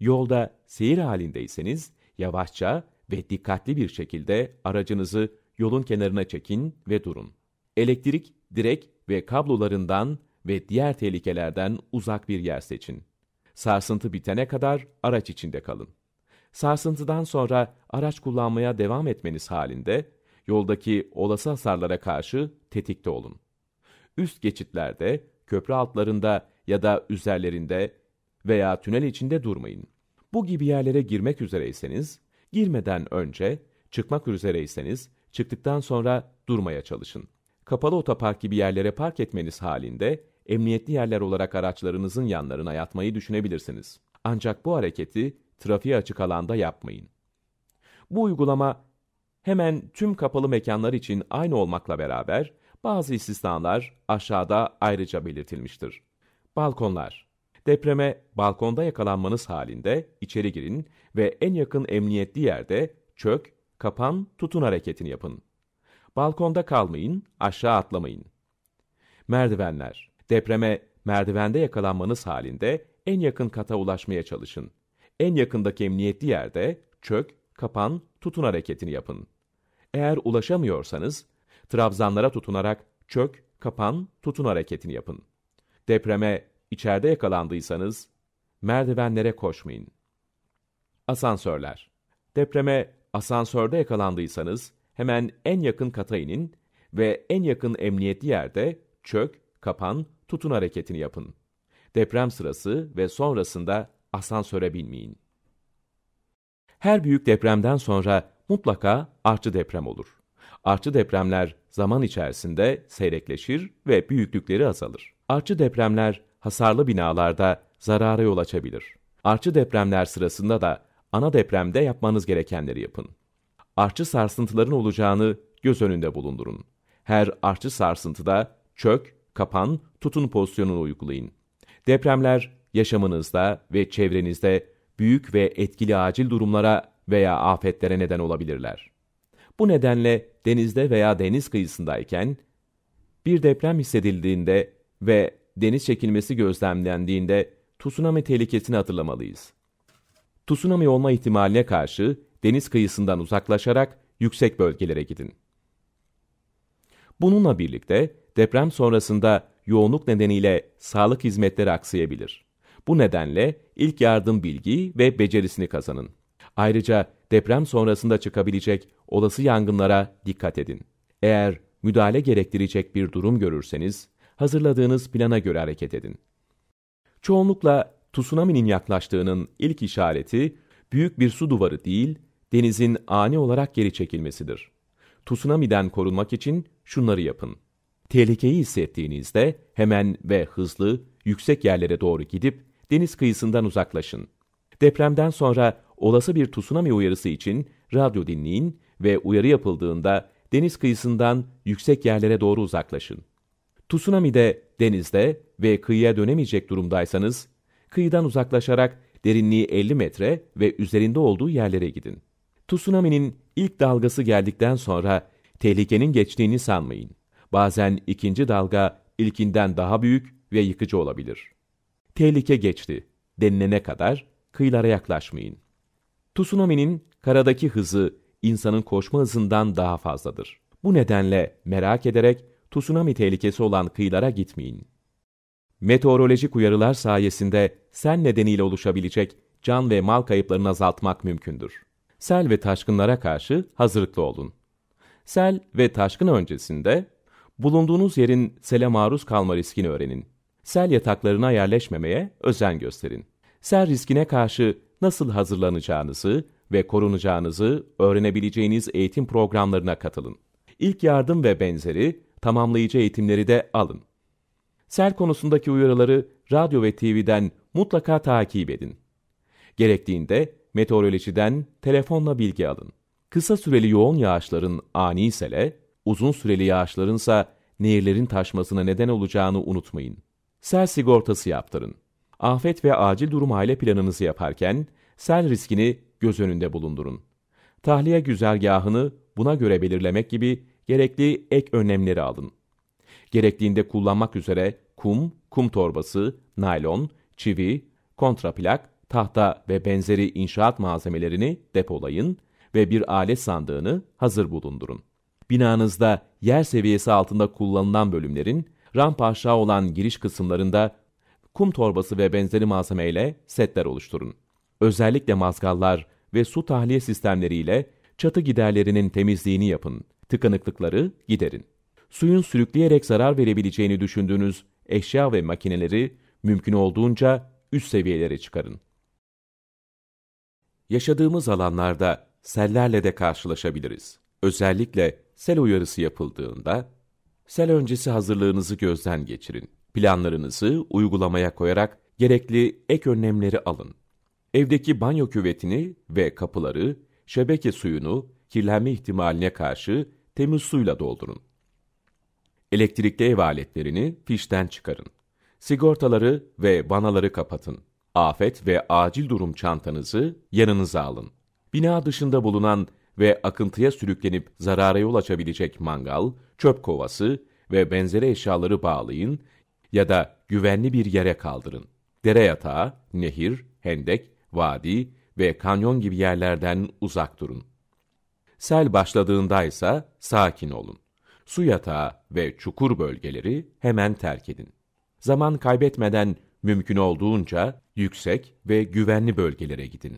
yolda seyir halindeyseniz yavaşça ve dikkatli bir şekilde aracınızı yolun kenarına çekin ve durun. Elektrik direk ve kablolarından ve diğer tehlikelerden uzak bir yer seçin. Sarsıntı bitene kadar araç içinde kalın. Sarsıntıdan sonra araç kullanmaya devam etmeniz halinde yoldaki olası hasarlara karşı tetikte olun. Üst geçitlerde, köprü altlarında ya da üzerlerinde veya tünel içinde durmayın. Bu gibi yerlere girmek üzereyseniz, girmeden önce, çıkmak üzereyseniz, çıktıktan sonra durmaya çalışın kapalı otopark gibi yerlere park etmeniz halinde emniyetli yerler olarak araçlarınızın yanlarına yatmayı düşünebilirsiniz. Ancak bu hareketi trafiğe açık alanda yapmayın. Bu uygulama hemen tüm kapalı mekanlar için aynı olmakla beraber bazı istisnalar aşağıda ayrıca belirtilmiştir. Balkonlar Depreme balkonda yakalanmanız halinde içeri girin ve en yakın emniyetli yerde çök, kapan, tutun hareketini yapın. Balkonda kalmayın, aşağı atlamayın. Merdivenler. Depreme merdivende yakalanmanız halinde en yakın kata ulaşmaya çalışın. En yakındaki emniyetli yerde çök, kapan, tutun hareketini yapın. Eğer ulaşamıyorsanız trabzanlara tutunarak çök, kapan, tutun hareketini yapın. Depreme içeride yakalandıysanız merdivenlere koşmayın. Asansörler. Depreme asansörde yakalandıysanız hemen en yakın kata inin ve en yakın emniyetli yerde çök, kapan, tutun hareketini yapın. Deprem sırası ve sonrasında asansöre binmeyin. Her büyük depremden sonra mutlaka artçı deprem olur. Artçı depremler zaman içerisinde seyrekleşir ve büyüklükleri azalır. Artçı depremler hasarlı binalarda zarara yol açabilir. Artçı depremler sırasında da ana depremde yapmanız gerekenleri yapın artçı sarsıntıların olacağını göz önünde bulundurun. Her artçı sarsıntıda çök, kapan, tutun pozisyonunu uygulayın. Depremler yaşamınızda ve çevrenizde büyük ve etkili acil durumlara veya afetlere neden olabilirler. Bu nedenle denizde veya deniz kıyısındayken bir deprem hissedildiğinde ve deniz çekilmesi gözlemlendiğinde tsunami tehlikesini hatırlamalıyız. Tsunami olma ihtimaline karşı deniz kıyısından uzaklaşarak yüksek bölgelere gidin. Bununla birlikte deprem sonrasında yoğunluk nedeniyle sağlık hizmetleri aksayabilir. Bu nedenle ilk yardım bilgiyi ve becerisini kazanın. Ayrıca deprem sonrasında çıkabilecek olası yangınlara dikkat edin. Eğer müdahale gerektirecek bir durum görürseniz, hazırladığınız plana göre hareket edin. Çoğunlukla tsunami'nin yaklaştığının ilk işareti büyük bir su duvarı değil, denizin ani olarak geri çekilmesidir. Tsunami'den korunmak için şunları yapın. Tehlikeyi hissettiğinizde hemen ve hızlı yüksek yerlere doğru gidip deniz kıyısından uzaklaşın. Depremden sonra olası bir tsunami uyarısı için radyo dinleyin ve uyarı yapıldığında deniz kıyısından yüksek yerlere doğru uzaklaşın. Tsunami'de denizde ve kıyıya dönemeyecek durumdaysanız, kıyıdan uzaklaşarak derinliği 50 metre ve üzerinde olduğu yerlere gidin. Tsunami'nin ilk dalgası geldikten sonra tehlikenin geçtiğini sanmayın. Bazen ikinci dalga ilkinden daha büyük ve yıkıcı olabilir. Tehlike geçti denilene kadar kıyılara yaklaşmayın. Tsunami'nin karadaki hızı insanın koşma hızından daha fazladır. Bu nedenle merak ederek tsunami tehlikesi olan kıyılara gitmeyin. Meteorolojik uyarılar sayesinde sen nedeniyle oluşabilecek can ve mal kayıplarını azaltmak mümkündür sel ve taşkınlara karşı hazırlıklı olun. Sel ve taşkın öncesinde bulunduğunuz yerin sele maruz kalma riskini öğrenin. Sel yataklarına yerleşmemeye özen gösterin. Sel riskine karşı nasıl hazırlanacağınızı ve korunacağınızı öğrenebileceğiniz eğitim programlarına katılın. İlk yardım ve benzeri tamamlayıcı eğitimleri de alın. Sel konusundaki uyarıları radyo ve TV'den mutlaka takip edin. Gerektiğinde meteorolojiden telefonla bilgi alın. Kısa süreli yoğun yağışların ani sele, uzun süreli yağışlarınsa nehirlerin taşmasına neden olacağını unutmayın. Sel sigortası yaptırın. Afet ve acil durum aile planınızı yaparken sel riskini göz önünde bulundurun. Tahliye güzergahını buna göre belirlemek gibi gerekli ek önlemleri alın. Gerektiğinde kullanmak üzere kum, kum torbası, naylon, çivi, kontraplak, tahta ve benzeri inşaat malzemelerini depolayın ve bir alet sandığını hazır bulundurun. Binanızda yer seviyesi altında kullanılan bölümlerin rampa aşağı olan giriş kısımlarında kum torbası ve benzeri malzemeyle setler oluşturun. Özellikle mazgallar ve su tahliye sistemleriyle çatı giderlerinin temizliğini yapın, tıkanıklıkları giderin. Suyun sürükleyerek zarar verebileceğini düşündüğünüz eşya ve makineleri mümkün olduğunca üst seviyelere çıkarın yaşadığımız alanlarda sellerle de karşılaşabiliriz. Özellikle sel uyarısı yapıldığında sel öncesi hazırlığınızı gözden geçirin. Planlarınızı uygulamaya koyarak gerekli ek önlemleri alın. Evdeki banyo küvetini ve kapıları, şebeke suyunu kirlenme ihtimaline karşı temiz suyla doldurun. Elektrikli ev aletlerini fişten çıkarın. Sigortaları ve banaları kapatın afet ve acil durum çantanızı yanınıza alın. Bina dışında bulunan ve akıntıya sürüklenip zarara yol açabilecek mangal, çöp kovası ve benzeri eşyaları bağlayın ya da güvenli bir yere kaldırın. Dere yatağı, nehir, hendek, vadi ve kanyon gibi yerlerden uzak durun. Sel başladığında ise sakin olun. Su yatağı ve çukur bölgeleri hemen terk edin. Zaman kaybetmeden Mümkün olduğunca yüksek ve güvenli bölgelere gidin.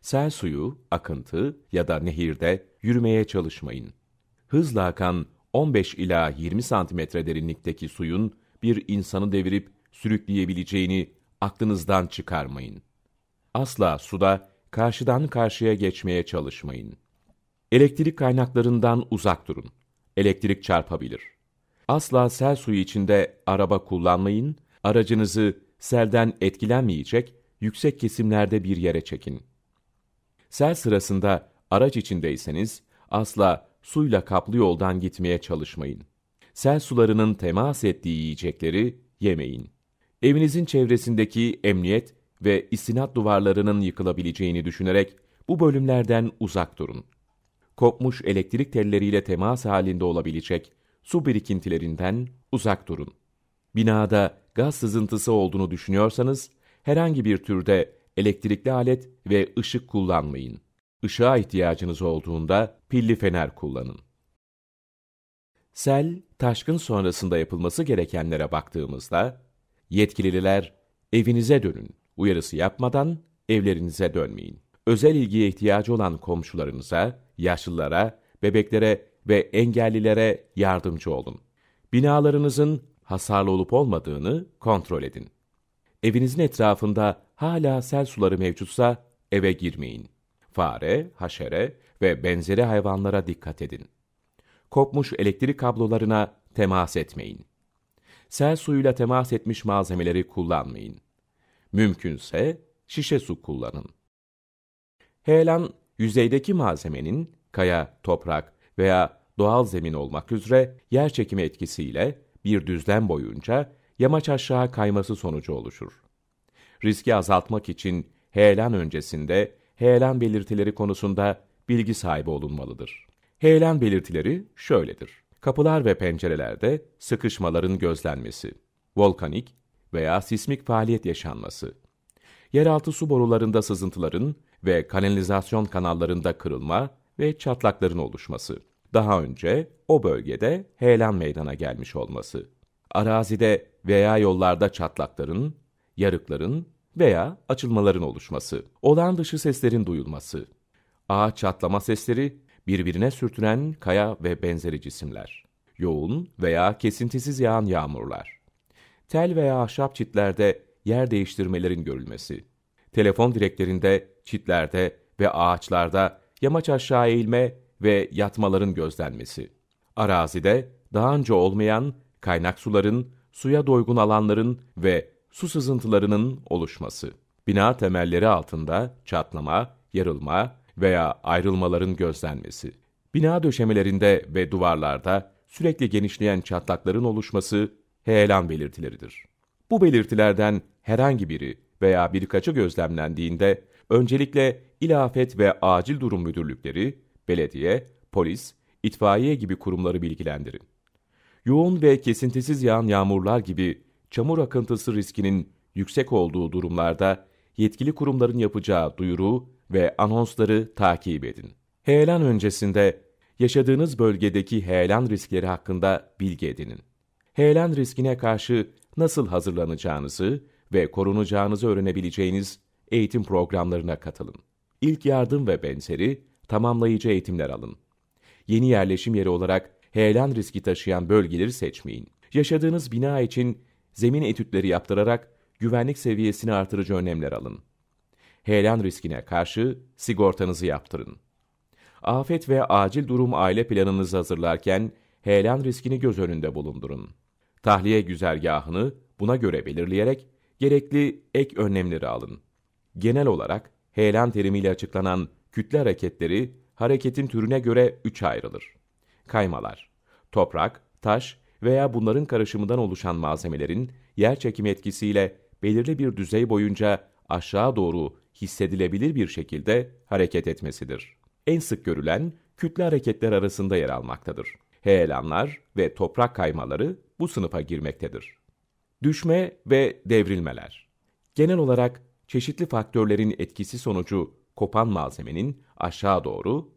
Sel suyu, akıntı ya da nehirde yürümeye çalışmayın. Hızla akan 15 ila 20 santimetre derinlikteki suyun bir insanı devirip sürükleyebileceğini aklınızdan çıkarmayın. Asla suda karşıdan karşıya geçmeye çalışmayın. Elektrik kaynaklarından uzak durun. Elektrik çarpabilir. Asla sel suyu içinde araba kullanmayın Aracınızı selden etkilenmeyecek yüksek kesimlerde bir yere çekin. Sel sırasında araç içindeyseniz asla suyla kaplı yoldan gitmeye çalışmayın. Sel sularının temas ettiği yiyecekleri yemeyin. Evinizin çevresindeki emniyet ve istinat duvarlarının yıkılabileceğini düşünerek bu bölümlerden uzak durun. Kopmuş elektrik telleriyle temas halinde olabilecek su birikintilerinden uzak durun binada gaz sızıntısı olduğunu düşünüyorsanız, herhangi bir türde elektrikli alet ve ışık kullanmayın. Işığa ihtiyacınız olduğunda pilli fener kullanın. Sel, taşkın sonrasında yapılması gerekenlere baktığımızda, yetkililer evinize dönün uyarısı yapmadan evlerinize dönmeyin. Özel ilgiye ihtiyacı olan komşularınıza, yaşlılara, bebeklere ve engellilere yardımcı olun. Binalarınızın hasarlı olup olmadığını kontrol edin. Evinizin etrafında hala sel suları mevcutsa eve girmeyin. Fare, haşere ve benzeri hayvanlara dikkat edin. Kopmuş elektrik kablolarına temas etmeyin. Sel suyuyla temas etmiş malzemeleri kullanmayın. Mümkünse şişe su kullanın. Heyelan, yüzeydeki malzemenin kaya, toprak veya doğal zemin olmak üzere yer çekimi etkisiyle bir düzlem boyunca yamaç aşağı kayması sonucu oluşur. Riski azaltmak için heyelan öncesinde heyelan belirtileri konusunda bilgi sahibi olunmalıdır. Heyelan belirtileri şöyledir. Kapılar ve pencerelerde sıkışmaların gözlenmesi, volkanik veya sismik faaliyet yaşanması, yeraltı su borularında sızıntıların ve kanalizasyon kanallarında kırılma ve çatlakların oluşması, daha önce o bölgede heyelan meydana gelmiş olması. Arazide veya yollarda çatlakların, yarıkların veya açılmaların oluşması. olan dışı seslerin duyulması. Ağaç çatlama sesleri, birbirine sürtünen kaya ve benzeri cisimler. Yoğun veya kesintisiz yağan yağmurlar. Tel veya ahşap çitlerde yer değiştirmelerin görülmesi. Telefon direklerinde, çitlerde ve ağaçlarda yamaç aşağı eğilme ve yatmaların gözlenmesi. Arazide daha önce olmayan kaynak suların, suya doygun alanların ve su sızıntılarının oluşması. Bina temelleri altında çatlama, yarılma veya ayrılmaların gözlenmesi. Bina döşemelerinde ve duvarlarda sürekli genişleyen çatlakların oluşması heyelan belirtileridir. Bu belirtilerden herhangi biri veya birkaçı gözlemlendiğinde öncelikle İlafet ve Acil Durum Müdürlükleri belediye, polis, itfaiye gibi kurumları bilgilendirin. Yoğun ve kesintisiz yağan yağmurlar gibi çamur akıntısı riskinin yüksek olduğu durumlarda yetkili kurumların yapacağı duyuru ve anonsları takip edin. Heyelan öncesinde yaşadığınız bölgedeki heyelan riskleri hakkında bilgi edinin. Heyelan riskine karşı nasıl hazırlanacağınızı ve korunacağınızı öğrenebileceğiniz eğitim programlarına katılın. İlk yardım ve benzeri tamamlayıcı eğitimler alın. Yeni yerleşim yeri olarak heyelan riski taşıyan bölgeleri seçmeyin. Yaşadığınız bina için zemin etütleri yaptırarak güvenlik seviyesini artırıcı önlemler alın. Heyelan riskine karşı sigortanızı yaptırın. Afet ve acil durum aile planınızı hazırlarken heyelan riskini göz önünde bulundurun. Tahliye güzergahını buna göre belirleyerek gerekli ek önlemleri alın. Genel olarak heyelan terimiyle açıklanan Kütle hareketleri hareketin türüne göre üç ayrılır. Kaymalar, toprak, taş veya bunların karışımından oluşan malzemelerin yer çekimi etkisiyle belirli bir düzey boyunca aşağı doğru hissedilebilir bir şekilde hareket etmesidir. En sık görülen kütle hareketler arasında yer almaktadır. Heyelanlar ve toprak kaymaları bu sınıfa girmektedir. Düşme ve devrilmeler Genel olarak çeşitli faktörlerin etkisi sonucu kopan malzemenin aşağı doğru,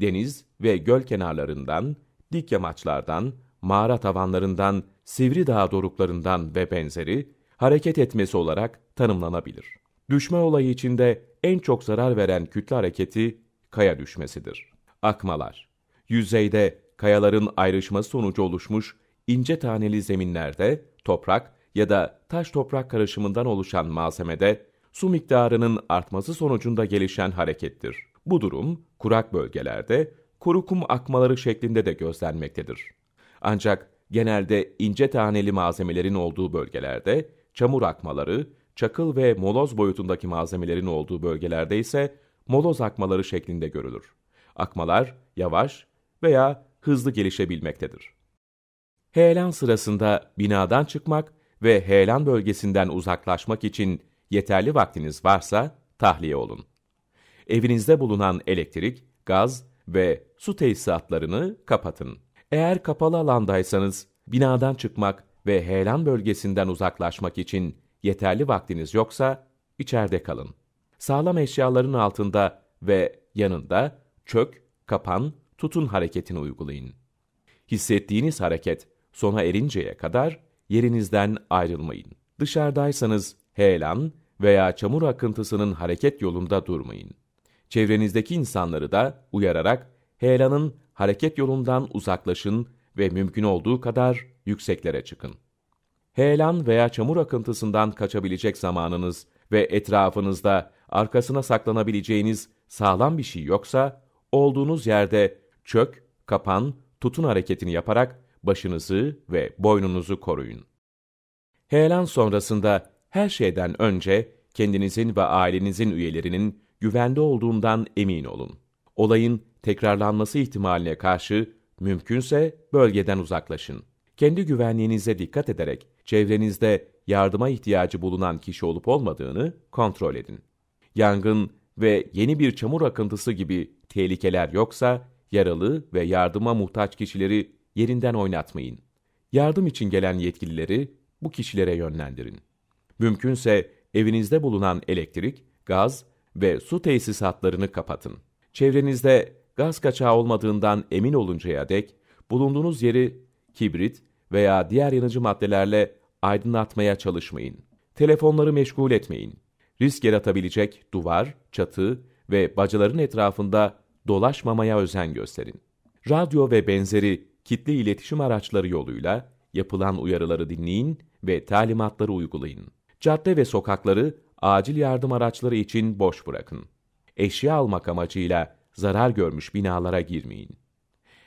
deniz ve göl kenarlarından, dik yamaçlardan, mağara tavanlarından, sivri dağ doruklarından ve benzeri hareket etmesi olarak tanımlanabilir. Düşme olayı içinde en çok zarar veren kütle hareketi kaya düşmesidir. Akmalar Yüzeyde kayaların ayrışması sonucu oluşmuş ince taneli zeminlerde toprak ya da taş toprak karışımından oluşan malzemede su miktarının artması sonucunda gelişen harekettir. Bu durum kurak bölgelerde kuru kum akmaları şeklinde de gözlenmektedir. Ancak genelde ince taneli malzemelerin olduğu bölgelerde çamur akmaları, çakıl ve moloz boyutundaki malzemelerin olduğu bölgelerde ise moloz akmaları şeklinde görülür. Akmalar yavaş veya hızlı gelişebilmektedir. Heyelan sırasında binadan çıkmak ve heyelan bölgesinden uzaklaşmak için yeterli vaktiniz varsa tahliye olun. Evinizde bulunan elektrik, gaz ve su tesisatlarını kapatın. Eğer kapalı alandaysanız binadan çıkmak ve heyelan bölgesinden uzaklaşmak için yeterli vaktiniz yoksa içeride kalın. Sağlam eşyaların altında ve yanında çök, kapan, tutun hareketini uygulayın. Hissettiğiniz hareket sona erinceye kadar yerinizden ayrılmayın. Dışarıdaysanız heyelan veya çamur akıntısının hareket yolunda durmayın. Çevrenizdeki insanları da uyararak heyelanın hareket yolundan uzaklaşın ve mümkün olduğu kadar yükseklere çıkın. Heyelan veya çamur akıntısından kaçabilecek zamanınız ve etrafınızda arkasına saklanabileceğiniz sağlam bir şey yoksa, olduğunuz yerde çök, kapan, tutun hareketini yaparak başınızı ve boynunuzu koruyun. Heyelan sonrasında her şeyden önce kendinizin ve ailenizin üyelerinin güvende olduğundan emin olun. Olayın tekrarlanması ihtimaline karşı mümkünse bölgeden uzaklaşın. Kendi güvenliğinize dikkat ederek çevrenizde yardıma ihtiyacı bulunan kişi olup olmadığını kontrol edin. Yangın ve yeni bir çamur akıntısı gibi tehlikeler yoksa yaralı ve yardıma muhtaç kişileri yerinden oynatmayın. Yardım için gelen yetkilileri bu kişilere yönlendirin. Mümkünse evinizde bulunan elektrik, gaz ve su tesisatlarını kapatın. Çevrenizde gaz kaçağı olmadığından emin oluncaya dek bulunduğunuz yeri kibrit veya diğer yanıcı maddelerle aydınlatmaya çalışmayın. Telefonları meşgul etmeyin. Risk yaratabilecek duvar, çatı ve bacaların etrafında dolaşmamaya özen gösterin. Radyo ve benzeri kitle iletişim araçları yoluyla yapılan uyarıları dinleyin ve talimatları uygulayın. Cadde ve sokakları acil yardım araçları için boş bırakın. Eşya almak amacıyla zarar görmüş binalara girmeyin.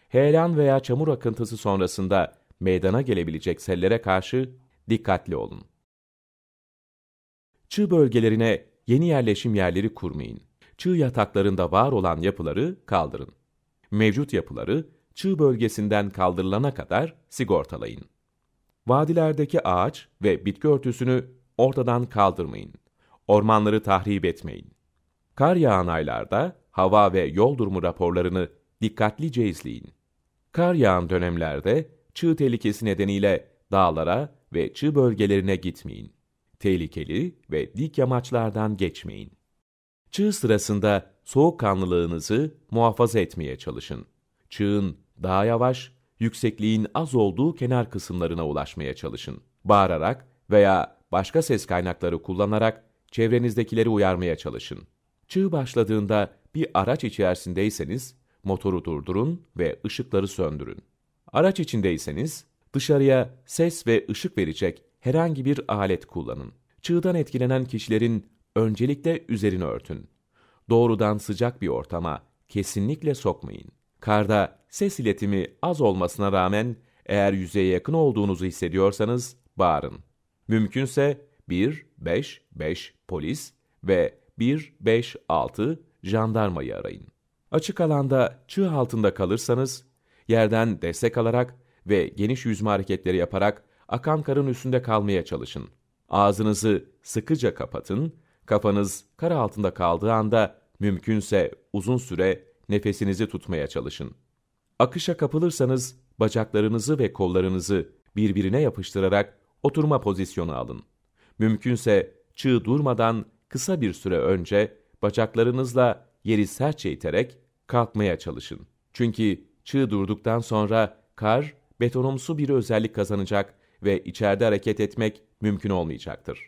Heyelan veya çamur akıntısı sonrasında meydana gelebilecek sellere karşı dikkatli olun. Çığ bölgelerine yeni yerleşim yerleri kurmayın. Çığ yataklarında var olan yapıları kaldırın. Mevcut yapıları çığ bölgesinden kaldırılana kadar sigortalayın. Vadilerdeki ağaç ve bitki örtüsünü ortadan kaldırmayın. Ormanları tahrip etmeyin. Kar yağan aylarda hava ve yol durumu raporlarını dikkatlice izleyin. Kar yağan dönemlerde çığ tehlikesi nedeniyle dağlara ve çığ bölgelerine gitmeyin. Tehlikeli ve dik yamaçlardan geçmeyin. Çığ sırasında soğukkanlılığınızı muhafaza etmeye çalışın. Çığın daha yavaş, yüksekliğin az olduğu kenar kısımlarına ulaşmaya çalışın. Bağırarak veya başka ses kaynakları kullanarak çevrenizdekileri uyarmaya çalışın. Çığ başladığında bir araç içerisindeyseniz motoru durdurun ve ışıkları söndürün. Araç içindeyseniz dışarıya ses ve ışık verecek herhangi bir alet kullanın. Çığdan etkilenen kişilerin öncelikle üzerini örtün. Doğrudan sıcak bir ortama kesinlikle sokmayın. Karda ses iletimi az olmasına rağmen eğer yüzeye yakın olduğunuzu hissediyorsanız bağırın. Mümkünse 155 polis ve 156 jandarmayı arayın. Açık alanda çığ altında kalırsanız, yerden destek alarak ve geniş yüzme hareketleri yaparak akan karın üstünde kalmaya çalışın. Ağzınızı sıkıca kapatın, kafanız kar altında kaldığı anda mümkünse uzun süre nefesinizi tutmaya çalışın. Akışa kapılırsanız bacaklarınızı ve kollarınızı birbirine yapıştırarak oturma pozisyonu alın. Mümkünse çığ durmadan kısa bir süre önce bacaklarınızla yeri sertçe iterek kalkmaya çalışın. Çünkü çığ durduktan sonra kar betonumsu bir özellik kazanacak ve içeride hareket etmek mümkün olmayacaktır.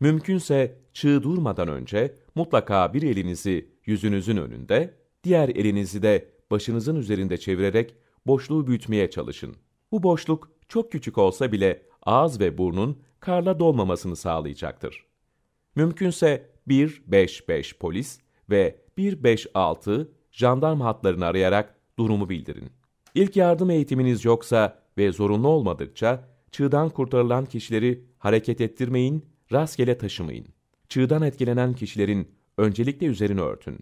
Mümkünse çığ durmadan önce mutlaka bir elinizi yüzünüzün önünde, diğer elinizi de başınızın üzerinde çevirerek boşluğu büyütmeye çalışın. Bu boşluk çok küçük olsa bile ağız ve burnun karla dolmamasını sağlayacaktır. Mümkünse 155 polis ve 156 jandarma hatlarını arayarak durumu bildirin. İlk yardım eğitiminiz yoksa ve zorunlu olmadıkça çığdan kurtarılan kişileri hareket ettirmeyin, rastgele taşımayın. Çığdan etkilenen kişilerin öncelikle üzerini örtün.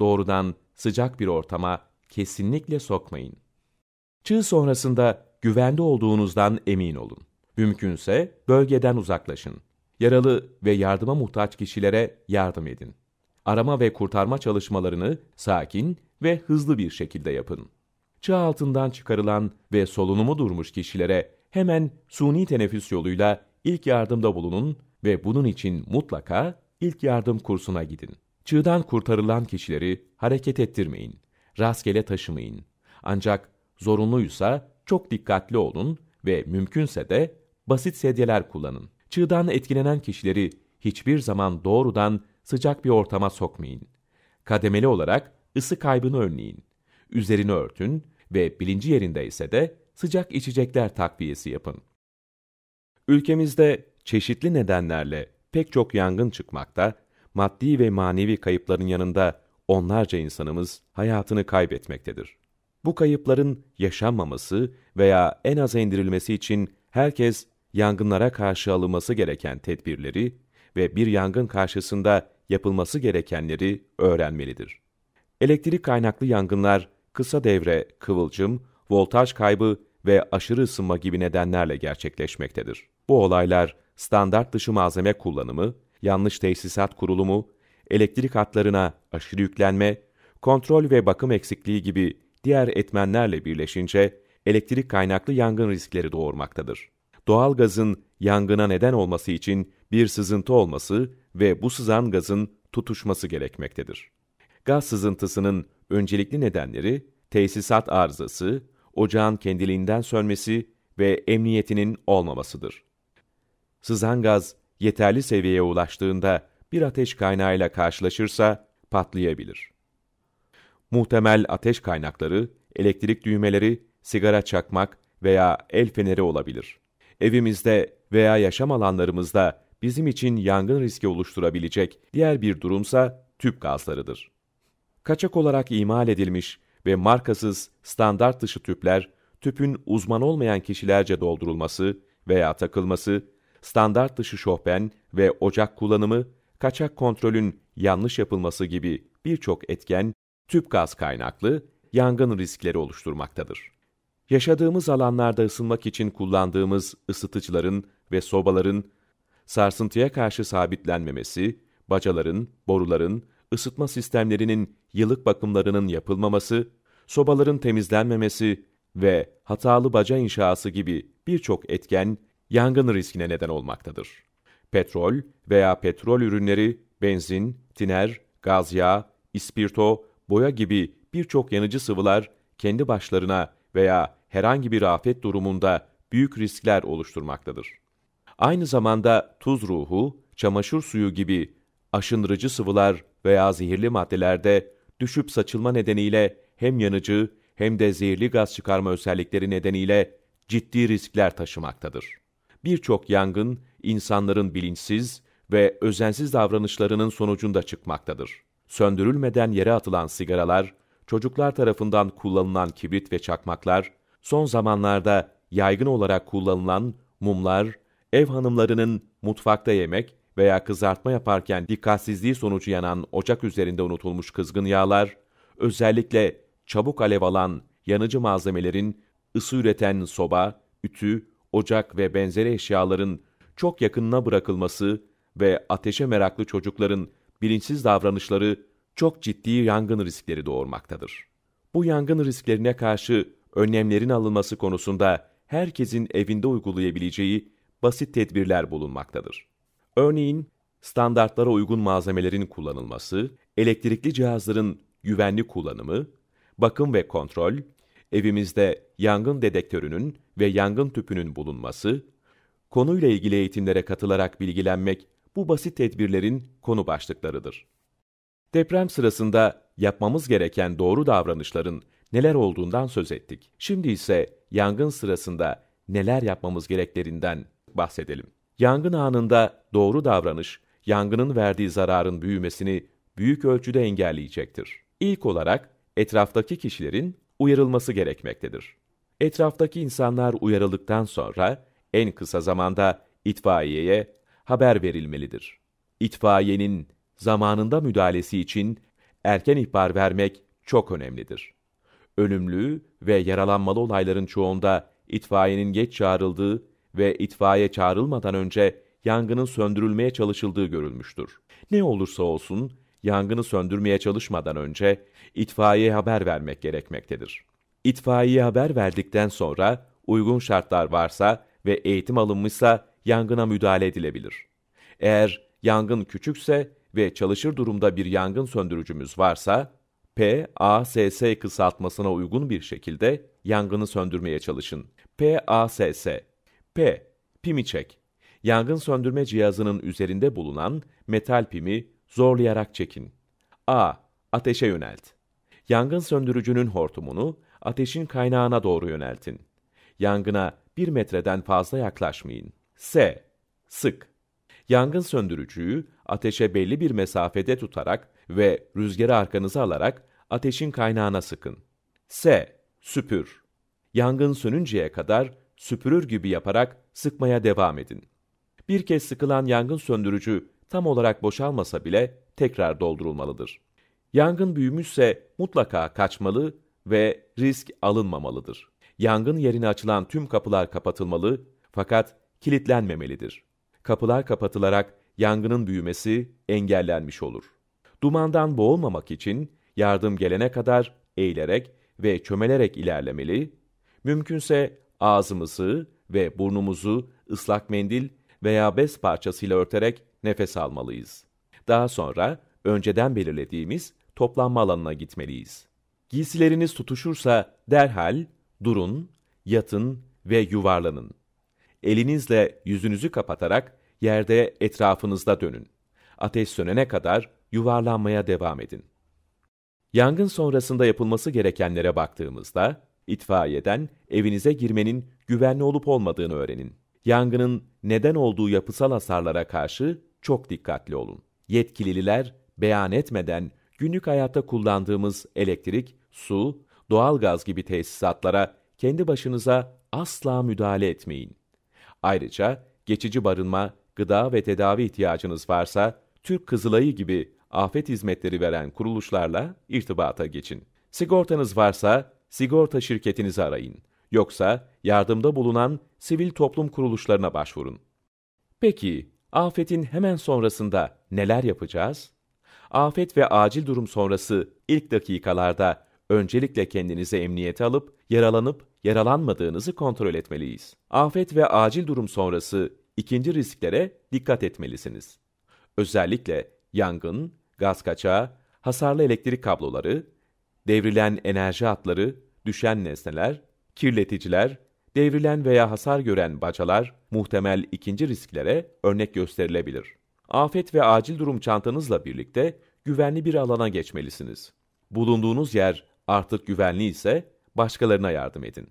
Doğrudan sıcak bir ortama kesinlikle sokmayın. Çığ sonrasında güvende olduğunuzdan emin olun. Mümkünse bölgeden uzaklaşın. Yaralı ve yardıma muhtaç kişilere yardım edin. Arama ve kurtarma çalışmalarını sakin ve hızlı bir şekilde yapın. Çığ altından çıkarılan ve solunumu durmuş kişilere hemen suni teneffüs yoluyla ilk yardımda bulunun ve bunun için mutlaka ilk yardım kursuna gidin. Çığdan kurtarılan kişileri hareket ettirmeyin, rastgele taşımayın. Ancak zorunluysa çok dikkatli olun ve mümkünse de basit sedyeler kullanın. Çığdan etkilenen kişileri hiçbir zaman doğrudan sıcak bir ortama sokmayın. Kademeli olarak ısı kaybını önleyin. Üzerini örtün ve bilinci yerinde ise de sıcak içecekler takviyesi yapın. Ülkemizde çeşitli nedenlerle pek çok yangın çıkmakta, maddi ve manevi kayıpların yanında onlarca insanımız hayatını kaybetmektedir. Bu kayıpların yaşanmaması veya en aza indirilmesi için herkes yangınlara karşı alınması gereken tedbirleri ve bir yangın karşısında yapılması gerekenleri öğrenmelidir. Elektrik kaynaklı yangınlar kısa devre, kıvılcım, voltaj kaybı ve aşırı ısınma gibi nedenlerle gerçekleşmektedir. Bu olaylar standart dışı malzeme kullanımı, yanlış tesisat kurulumu, elektrik hatlarına aşırı yüklenme, kontrol ve bakım eksikliği gibi diğer etmenlerle birleşince elektrik kaynaklı yangın riskleri doğurmaktadır doğal gazın yangına neden olması için bir sızıntı olması ve bu sızan gazın tutuşması gerekmektedir. Gaz sızıntısının öncelikli nedenleri tesisat arızası, ocağın kendiliğinden sönmesi ve emniyetinin olmamasıdır. Sızan gaz yeterli seviyeye ulaştığında bir ateş kaynağıyla karşılaşırsa patlayabilir. Muhtemel ateş kaynakları elektrik düğmeleri, sigara çakmak veya el feneri olabilir evimizde veya yaşam alanlarımızda bizim için yangın riski oluşturabilecek diğer bir durumsa tüp gazlarıdır. Kaçak olarak imal edilmiş ve markasız standart dışı tüpler, tüpün uzman olmayan kişilerce doldurulması veya takılması, standart dışı şohben ve ocak kullanımı, kaçak kontrolün yanlış yapılması gibi birçok etken tüp gaz kaynaklı yangın riskleri oluşturmaktadır yaşadığımız alanlarda ısınmak için kullandığımız ısıtıcıların ve sobaların sarsıntıya karşı sabitlenmemesi, bacaların, boruların, ısıtma sistemlerinin yıllık bakımlarının yapılmaması, sobaların temizlenmemesi ve hatalı baca inşası gibi birçok etken yangın riskine neden olmaktadır. Petrol veya petrol ürünleri, benzin, tiner, gaz yağı, ispirto, boya gibi birçok yanıcı sıvılar kendi başlarına veya herhangi bir afet durumunda büyük riskler oluşturmaktadır. Aynı zamanda tuz ruhu, çamaşır suyu gibi aşındırıcı sıvılar veya zehirli maddelerde düşüp saçılma nedeniyle hem yanıcı hem de zehirli gaz çıkarma özellikleri nedeniyle ciddi riskler taşımaktadır. Birçok yangın insanların bilinçsiz ve özensiz davranışlarının sonucunda çıkmaktadır. Söndürülmeden yere atılan sigaralar çocuklar tarafından kullanılan kibrit ve çakmaklar, son zamanlarda yaygın olarak kullanılan mumlar, ev hanımlarının mutfakta yemek veya kızartma yaparken dikkatsizliği sonucu yanan ocak üzerinde unutulmuş kızgın yağlar, özellikle çabuk alev alan yanıcı malzemelerin ısı üreten soba, ütü, ocak ve benzeri eşyaların çok yakınına bırakılması ve ateşe meraklı çocukların bilinçsiz davranışları çok ciddi yangın riskleri doğurmaktadır. Bu yangın risklerine karşı önlemlerin alınması konusunda herkesin evinde uygulayabileceği basit tedbirler bulunmaktadır. Örneğin, standartlara uygun malzemelerin kullanılması, elektrikli cihazların güvenli kullanımı, bakım ve kontrol, evimizde yangın dedektörünün ve yangın tüpünün bulunması, konuyla ilgili eğitimlere katılarak bilgilenmek bu basit tedbirlerin konu başlıklarıdır. Deprem sırasında yapmamız gereken doğru davranışların neler olduğundan söz ettik. Şimdi ise yangın sırasında neler yapmamız gereklerinden bahsedelim. Yangın anında doğru davranış, yangının verdiği zararın büyümesini büyük ölçüde engelleyecektir. İlk olarak etraftaki kişilerin uyarılması gerekmektedir. Etraftaki insanlar uyarıldıktan sonra en kısa zamanda itfaiyeye haber verilmelidir. İtfaiyenin zamanında müdahalesi için erken ihbar vermek çok önemlidir. Ölümlü ve yaralanmalı olayların çoğunda itfaiyenin geç çağrıldığı ve itfaiye çağrılmadan önce yangının söndürülmeye çalışıldığı görülmüştür. Ne olursa olsun yangını söndürmeye çalışmadan önce itfaiye haber vermek gerekmektedir. İtfaiyeye haber verdikten sonra uygun şartlar varsa ve eğitim alınmışsa yangına müdahale edilebilir. Eğer yangın küçükse ve çalışır durumda bir yangın söndürücümüz varsa, PASS kısaltmasına uygun bir şekilde yangını söndürmeye çalışın. PASS P. Pimi çek. Yangın söndürme cihazının üzerinde bulunan metal pimi zorlayarak çekin. A. Ateşe yönelt. Yangın söndürücünün hortumunu ateşin kaynağına doğru yöneltin. Yangına bir metreden fazla yaklaşmayın. S. Sık. Yangın söndürücüyü ateşe belli bir mesafede tutarak ve rüzgarı arkanıza alarak ateşin kaynağına sıkın. S. Süpür. Yangın sönünceye kadar süpürür gibi yaparak sıkmaya devam edin. Bir kez sıkılan yangın söndürücü tam olarak boşalmasa bile tekrar doldurulmalıdır. Yangın büyümüşse mutlaka kaçmalı ve risk alınmamalıdır. Yangın yerine açılan tüm kapılar kapatılmalı fakat kilitlenmemelidir. Kapılar kapatılarak yangının büyümesi engellenmiş olur. Dumandan boğulmamak için yardım gelene kadar eğilerek ve çömelerek ilerlemeli, mümkünse ağzımızı ve burnumuzu ıslak mendil veya bez parçasıyla örterek nefes almalıyız. Daha sonra önceden belirlediğimiz toplanma alanına gitmeliyiz. Giysileriniz tutuşursa derhal durun, yatın ve yuvarlanın. Elinizle yüzünüzü kapatarak Yerde etrafınızda dönün. Ateş sönene kadar yuvarlanmaya devam edin. Yangın sonrasında yapılması gerekenlere baktığımızda, itfaiyeden evinize girmenin güvenli olup olmadığını öğrenin. Yangının neden olduğu yapısal hasarlara karşı çok dikkatli olun. Yetkililer beyan etmeden günlük hayatta kullandığımız elektrik, su, doğalgaz gibi tesisatlara kendi başınıza asla müdahale etmeyin. Ayrıca geçici barınma gıda ve tedavi ihtiyacınız varsa Türk Kızılayı gibi afet hizmetleri veren kuruluşlarla irtibata geçin. Sigortanız varsa sigorta şirketinizi arayın. Yoksa yardımda bulunan sivil toplum kuruluşlarına başvurun. Peki, afetin hemen sonrasında neler yapacağız? Afet ve acil durum sonrası ilk dakikalarda öncelikle kendinizi emniyete alıp yaralanıp yaralanmadığınızı kontrol etmeliyiz. Afet ve acil durum sonrası ikinci risklere dikkat etmelisiniz. Özellikle yangın, gaz kaçağı, hasarlı elektrik kabloları, devrilen enerji hatları, düşen nesneler, kirleticiler, devrilen veya hasar gören bacalar muhtemel ikinci risklere örnek gösterilebilir. Afet ve acil durum çantanızla birlikte güvenli bir alana geçmelisiniz. Bulunduğunuz yer artık güvenli ise başkalarına yardım edin.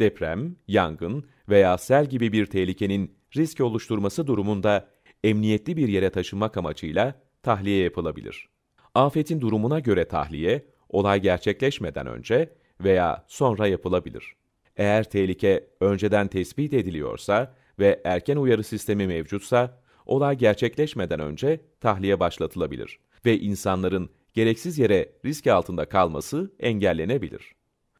Deprem, yangın veya sel gibi bir tehlikenin risk oluşturması durumunda emniyetli bir yere taşınmak amacıyla tahliye yapılabilir. Afetin durumuna göre tahliye, olay gerçekleşmeden önce veya sonra yapılabilir. Eğer tehlike önceden tespit ediliyorsa ve erken uyarı sistemi mevcutsa, olay gerçekleşmeden önce tahliye başlatılabilir ve insanların gereksiz yere risk altında kalması engellenebilir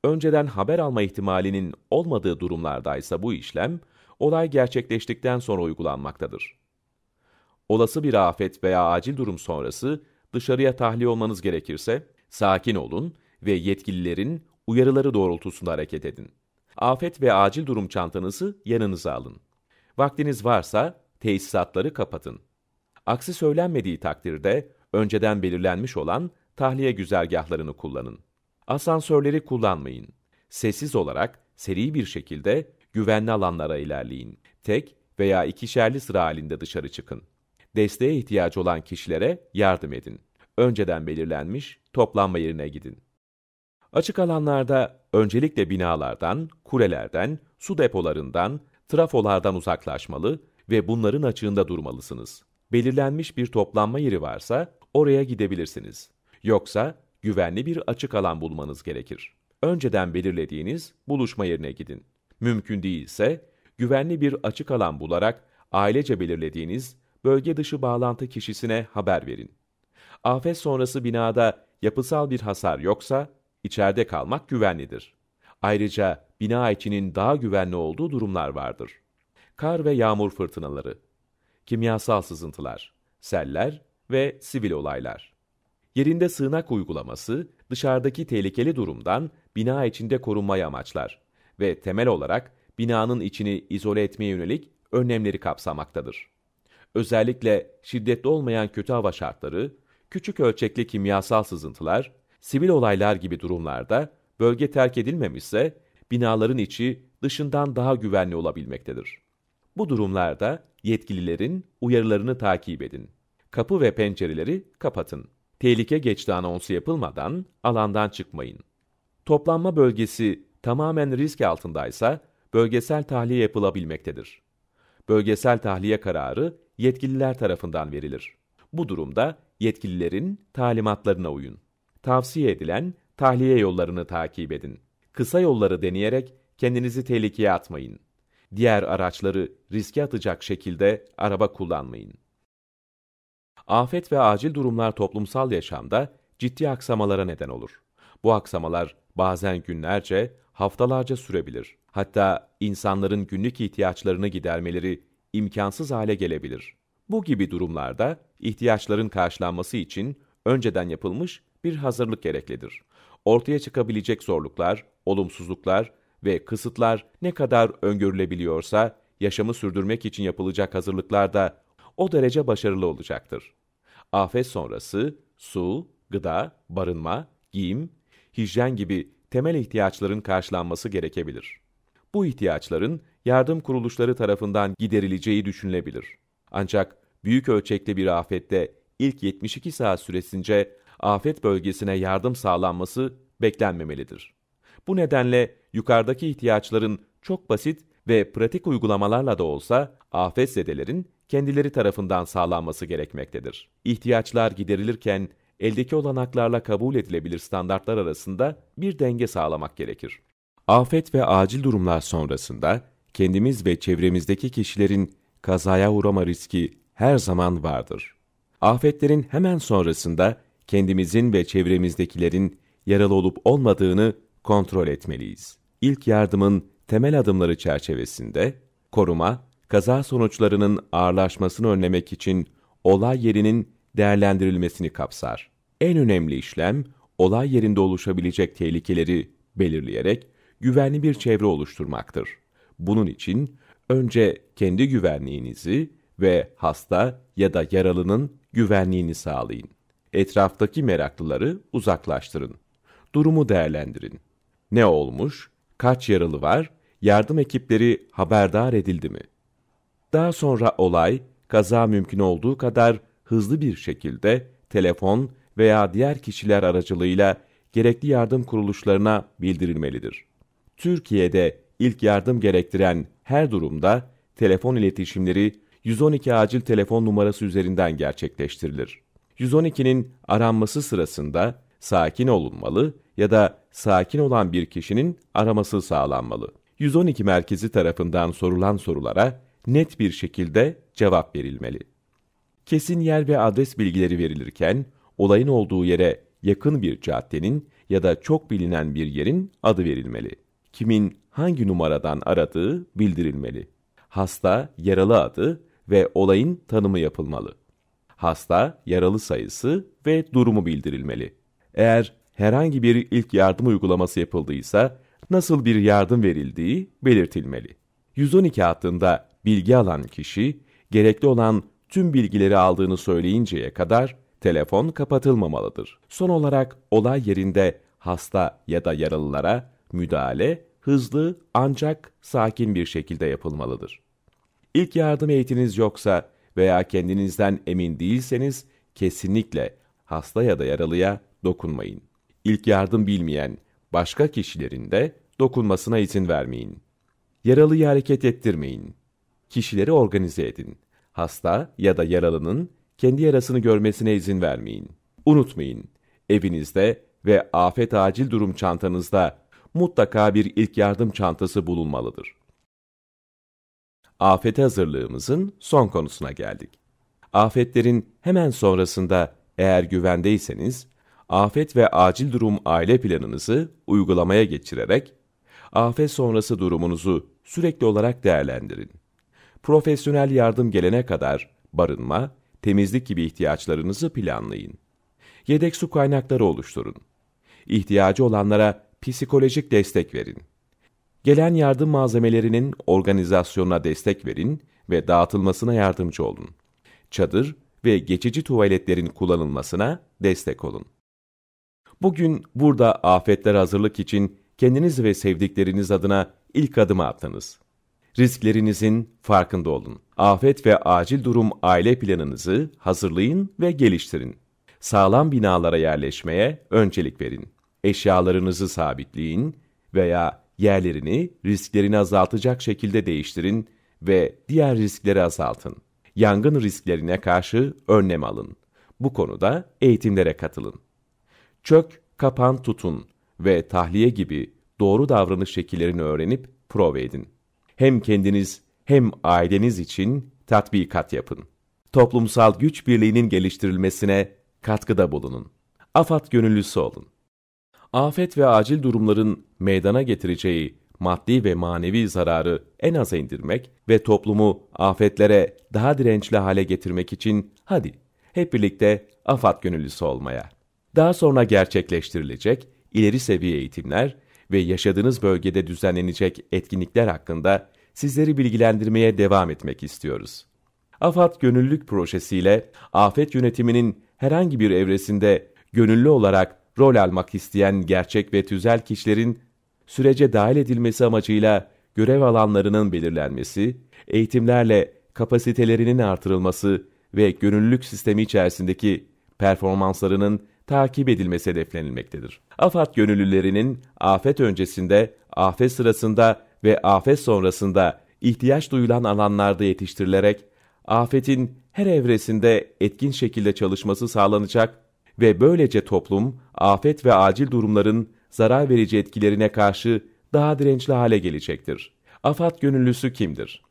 önceden haber alma ihtimalinin olmadığı durumlardaysa bu işlem, olay gerçekleştikten sonra uygulanmaktadır. Olası bir afet veya acil durum sonrası dışarıya tahliye olmanız gerekirse, sakin olun ve yetkililerin uyarıları doğrultusunda hareket edin. Afet ve acil durum çantanızı yanınıza alın. Vaktiniz varsa tesisatları kapatın. Aksi söylenmediği takdirde önceden belirlenmiş olan tahliye güzergahlarını kullanın. Asansörleri kullanmayın. Sessiz olarak, seri bir şekilde güvenli alanlara ilerleyin. Tek veya ikişerli sıra halinde dışarı çıkın. Desteğe ihtiyacı olan kişilere yardım edin. Önceden belirlenmiş toplanma yerine gidin. Açık alanlarda öncelikle binalardan, kulelerden, su depolarından, trafolardan uzaklaşmalı ve bunların açığında durmalısınız. Belirlenmiş bir toplanma yeri varsa oraya gidebilirsiniz. Yoksa güvenli bir açık alan bulmanız gerekir. Önceden belirlediğiniz buluşma yerine gidin. Mümkün değilse güvenli bir açık alan bularak ailece belirlediğiniz bölge dışı bağlantı kişisine haber verin. Afet sonrası binada yapısal bir hasar yoksa içeride kalmak güvenlidir. Ayrıca bina içinin daha güvenli olduğu durumlar vardır. Kar ve yağmur fırtınaları, kimyasal sızıntılar, seller ve sivil olaylar. Yerinde sığınak uygulaması dışarıdaki tehlikeli durumdan bina içinde korunmayı amaçlar ve temel olarak binanın içini izole etmeye yönelik önlemleri kapsamaktadır. Özellikle şiddetli olmayan kötü hava şartları, küçük ölçekli kimyasal sızıntılar, sivil olaylar gibi durumlarda bölge terk edilmemişse binaların içi dışından daha güvenli olabilmektedir. Bu durumlarda yetkililerin uyarılarını takip edin. Kapı ve pencereleri kapatın tehlike geçti anonsu yapılmadan alandan çıkmayın. Toplanma bölgesi tamamen risk altındaysa bölgesel tahliye yapılabilmektedir. Bölgesel tahliye kararı yetkililer tarafından verilir. Bu durumda yetkililerin talimatlarına uyun. Tavsiye edilen tahliye yollarını takip edin. Kısa yolları deneyerek kendinizi tehlikeye atmayın. Diğer araçları riske atacak şekilde araba kullanmayın. Afet ve acil durumlar toplumsal yaşamda ciddi aksamalara neden olur. Bu aksamalar bazen günlerce, haftalarca sürebilir. Hatta insanların günlük ihtiyaçlarını gidermeleri imkansız hale gelebilir. Bu gibi durumlarda ihtiyaçların karşılanması için önceden yapılmış bir hazırlık gereklidir. Ortaya çıkabilecek zorluklar, olumsuzluklar ve kısıtlar ne kadar öngörülebiliyorsa, yaşamı sürdürmek için yapılacak hazırlıklar da o derece başarılı olacaktır. Afet sonrası su, gıda, barınma, giyim, hijyen gibi temel ihtiyaçların karşılanması gerekebilir. Bu ihtiyaçların yardım kuruluşları tarafından giderileceği düşünülebilir. Ancak büyük ölçekli bir afette ilk 72 saat süresince afet bölgesine yardım sağlanması beklenmemelidir. Bu nedenle yukarıdaki ihtiyaçların çok basit ve pratik uygulamalarla da olsa afetzedelerin kendileri tarafından sağlanması gerekmektedir. İhtiyaçlar giderilirken eldeki olanaklarla kabul edilebilir standartlar arasında bir denge sağlamak gerekir. Afet ve acil durumlar sonrasında kendimiz ve çevremizdeki kişilerin kazaya uğrama riski her zaman vardır. Afetlerin hemen sonrasında kendimizin ve çevremizdekilerin yaralı olup olmadığını kontrol etmeliyiz. İlk yardımın temel adımları çerçevesinde koruma, kaza sonuçlarının ağırlaşmasını önlemek için olay yerinin değerlendirilmesini kapsar. En önemli işlem, olay yerinde oluşabilecek tehlikeleri belirleyerek güvenli bir çevre oluşturmaktır. Bunun için önce kendi güvenliğinizi ve hasta ya da yaralının güvenliğini sağlayın. Etraftaki meraklıları uzaklaştırın. Durumu değerlendirin. Ne olmuş? Kaç yaralı var? Yardım ekipleri haberdar edildi mi?'' Daha sonra olay, kaza mümkün olduğu kadar hızlı bir şekilde telefon veya diğer kişiler aracılığıyla gerekli yardım kuruluşlarına bildirilmelidir. Türkiye'de ilk yardım gerektiren her durumda telefon iletişimleri 112 acil telefon numarası üzerinden gerçekleştirilir. 112'nin aranması sırasında sakin olunmalı ya da sakin olan bir kişinin araması sağlanmalı. 112 merkezi tarafından sorulan sorulara net bir şekilde cevap verilmeli. Kesin yer ve adres bilgileri verilirken olayın olduğu yere yakın bir caddenin ya da çok bilinen bir yerin adı verilmeli. Kimin hangi numaradan aradığı bildirilmeli. Hasta, yaralı adı ve olayın tanımı yapılmalı. Hasta, yaralı sayısı ve durumu bildirilmeli. Eğer herhangi bir ilk yardım uygulaması yapıldıysa nasıl bir yardım verildiği belirtilmeli. 112 hattında bilgi alan kişi, gerekli olan tüm bilgileri aldığını söyleyinceye kadar telefon kapatılmamalıdır. Son olarak olay yerinde hasta ya da yaralılara müdahale hızlı ancak sakin bir şekilde yapılmalıdır. İlk yardım eğitiniz yoksa veya kendinizden emin değilseniz kesinlikle hasta ya da yaralıya dokunmayın. İlk yardım bilmeyen başka kişilerin de dokunmasına izin vermeyin. Yaralıyı hareket ettirmeyin. Kişileri organize edin. Hasta ya da yaralının kendi yarasını görmesine izin vermeyin. Unutmayın, evinizde ve afet acil durum çantanızda mutlaka bir ilk yardım çantası bulunmalıdır. Afete hazırlığımızın son konusuna geldik. Afetlerin hemen sonrasında eğer güvendeyseniz, afet ve acil durum aile planınızı uygulamaya geçirerek afet sonrası durumunuzu sürekli olarak değerlendirin profesyonel yardım gelene kadar barınma, temizlik gibi ihtiyaçlarınızı planlayın. Yedek su kaynakları oluşturun. İhtiyacı olanlara psikolojik destek verin. Gelen yardım malzemelerinin organizasyonuna destek verin ve dağıtılmasına yardımcı olun. Çadır ve geçici tuvaletlerin kullanılmasına destek olun. Bugün burada afetler hazırlık için kendiniz ve sevdikleriniz adına ilk adımı attınız risklerinizin farkında olun. Afet ve acil durum aile planınızı hazırlayın ve geliştirin. Sağlam binalara yerleşmeye öncelik verin. Eşyalarınızı sabitleyin veya yerlerini risklerini azaltacak şekilde değiştirin ve diğer riskleri azaltın. Yangın risklerine karşı önlem alın. Bu konuda eğitimlere katılın. Çök, kapan, tutun ve tahliye gibi doğru davranış şekillerini öğrenip prove edin hem kendiniz hem aileniz için tatbikat yapın. Toplumsal güç birliğinin geliştirilmesine katkıda bulunun. Afat gönüllüsü olun. Afet ve acil durumların meydana getireceği maddi ve manevi zararı en aza indirmek ve toplumu afetlere daha dirençli hale getirmek için hadi hep birlikte afat gönüllüsü olmaya. Daha sonra gerçekleştirilecek ileri seviye eğitimler ve yaşadığınız bölgede düzenlenecek etkinlikler hakkında sizleri bilgilendirmeye devam etmek istiyoruz. AFAD Gönüllülük Projesi ile afet yönetiminin herhangi bir evresinde gönüllü olarak rol almak isteyen gerçek ve tüzel kişilerin sürece dahil edilmesi amacıyla görev alanlarının belirlenmesi, eğitimlerle kapasitelerinin artırılması ve gönüllülük sistemi içerisindeki performanslarının takip edilmesi hedeflenilmektedir. AFAD gönüllülerinin afet öncesinde, afet sırasında ve afet sonrasında ihtiyaç duyulan alanlarda yetiştirilerek afetin her evresinde etkin şekilde çalışması sağlanacak ve böylece toplum afet ve acil durumların zarar verici etkilerine karşı daha dirençli hale gelecektir. AFAD gönüllüsü kimdir?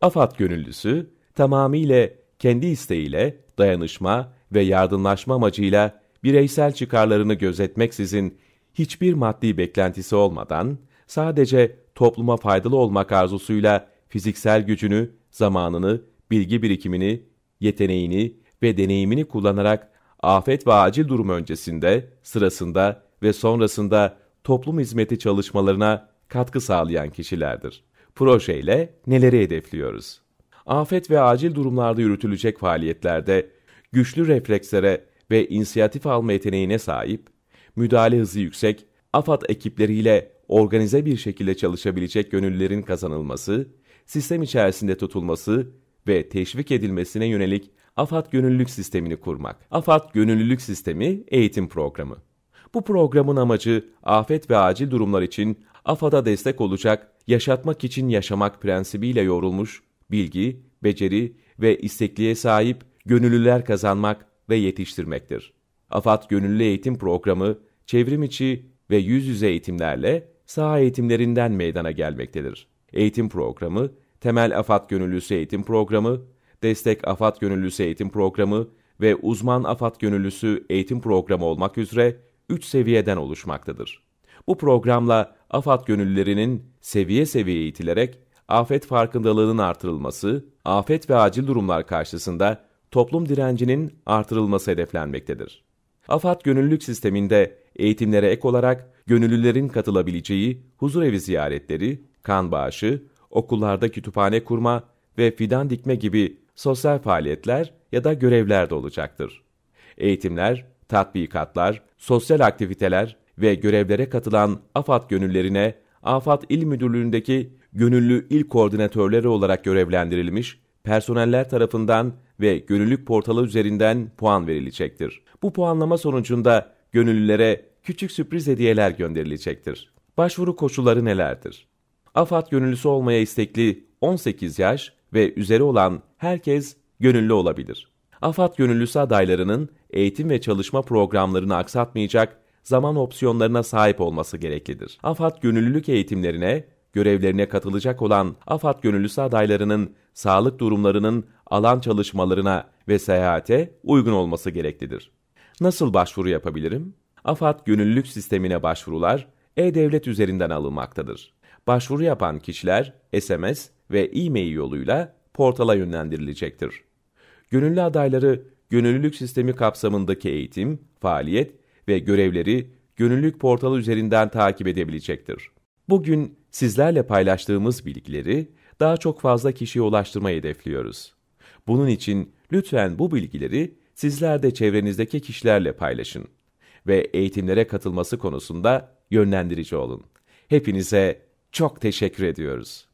AFAD gönüllüsü tamamıyla kendi isteğiyle, dayanışma ve yardımlaşma amacıyla bireysel çıkarlarını gözetmeksizin hiçbir maddi beklentisi olmadan sadece topluma faydalı olmak arzusuyla fiziksel gücünü, zamanını, bilgi birikimini, yeteneğini ve deneyimini kullanarak afet ve acil durum öncesinde, sırasında ve sonrasında toplum hizmeti çalışmalarına katkı sağlayan kişilerdir. Projeyle neleri hedefliyoruz? Afet ve acil durumlarda yürütülecek faaliyetlerde güçlü reflekslere ve inisiyatif alma yeteneğine sahip, müdahale hızı yüksek, AFAD ekipleriyle organize bir şekilde çalışabilecek gönüllerin kazanılması, sistem içerisinde tutulması ve teşvik edilmesine yönelik AFAD gönüllülük sistemini kurmak. AFAD gönüllülük sistemi eğitim programı. Bu programın amacı afet ve acil durumlar için AFAD'a destek olacak, yaşatmak için yaşamak prensibiyle yoğrulmuş, bilgi, beceri ve istekliğe sahip gönüllüler kazanmak ve yetiştirmektir. AFAD Gönüllü Eğitim Programı, çevrim içi ve yüz yüze eğitimlerle saha eğitimlerinden meydana gelmektedir. Eğitim Programı, Temel AFAD Gönüllüsü Eğitim Programı, Destek AFAD Gönüllüsü Eğitim Programı ve Uzman AFAD Gönüllüsü Eğitim Programı olmak üzere 3 seviyeden oluşmaktadır. Bu programla AFAD gönüllülerinin seviye seviye eğitilerek afet farkındalığının artırılması, afet ve acil durumlar karşısında toplum direncinin artırılması hedeflenmektedir. AFAD gönüllülük sisteminde eğitimlere ek olarak gönüllülerin katılabileceği huzurevi ziyaretleri, kan bağışı, okullarda kütüphane kurma ve fidan dikme gibi sosyal faaliyetler ya da görevler de olacaktır. Eğitimler, tatbikatlar, sosyal aktiviteler ve görevlere katılan AFAD gönüllerine AFAD İl Müdürlüğü'ndeki gönüllü il koordinatörleri olarak görevlendirilmiş personeller tarafından ve gönüllülük portalı üzerinden puan verilecektir. Bu puanlama sonucunda gönüllülere küçük sürpriz hediyeler gönderilecektir. Başvuru koşulları nelerdir? AFAD gönüllüsü olmaya istekli 18 yaş ve üzeri olan herkes gönüllü olabilir. AFAD gönüllüsü adaylarının eğitim ve çalışma programlarını aksatmayacak zaman opsiyonlarına sahip olması gereklidir. AFAD gönüllülük eğitimlerine, görevlerine katılacak olan AFAD gönüllüsü adaylarının sağlık durumlarının alan çalışmalarına ve seyahate uygun olması gereklidir. Nasıl başvuru yapabilirim? AFAD gönüllülük sistemine başvurular e-devlet üzerinden alınmaktadır. Başvuru yapan kişiler SMS ve e-mail yoluyla portala yönlendirilecektir. Gönüllü adayları gönüllülük sistemi kapsamındaki eğitim, faaliyet ve görevleri gönüllülük portalı üzerinden takip edebilecektir. Bugün sizlerle paylaştığımız bilgileri daha çok fazla kişiye ulaştırmayı hedefliyoruz. Bunun için lütfen bu bilgileri sizler de çevrenizdeki kişilerle paylaşın ve eğitimlere katılması konusunda yönlendirici olun. Hepinize çok teşekkür ediyoruz.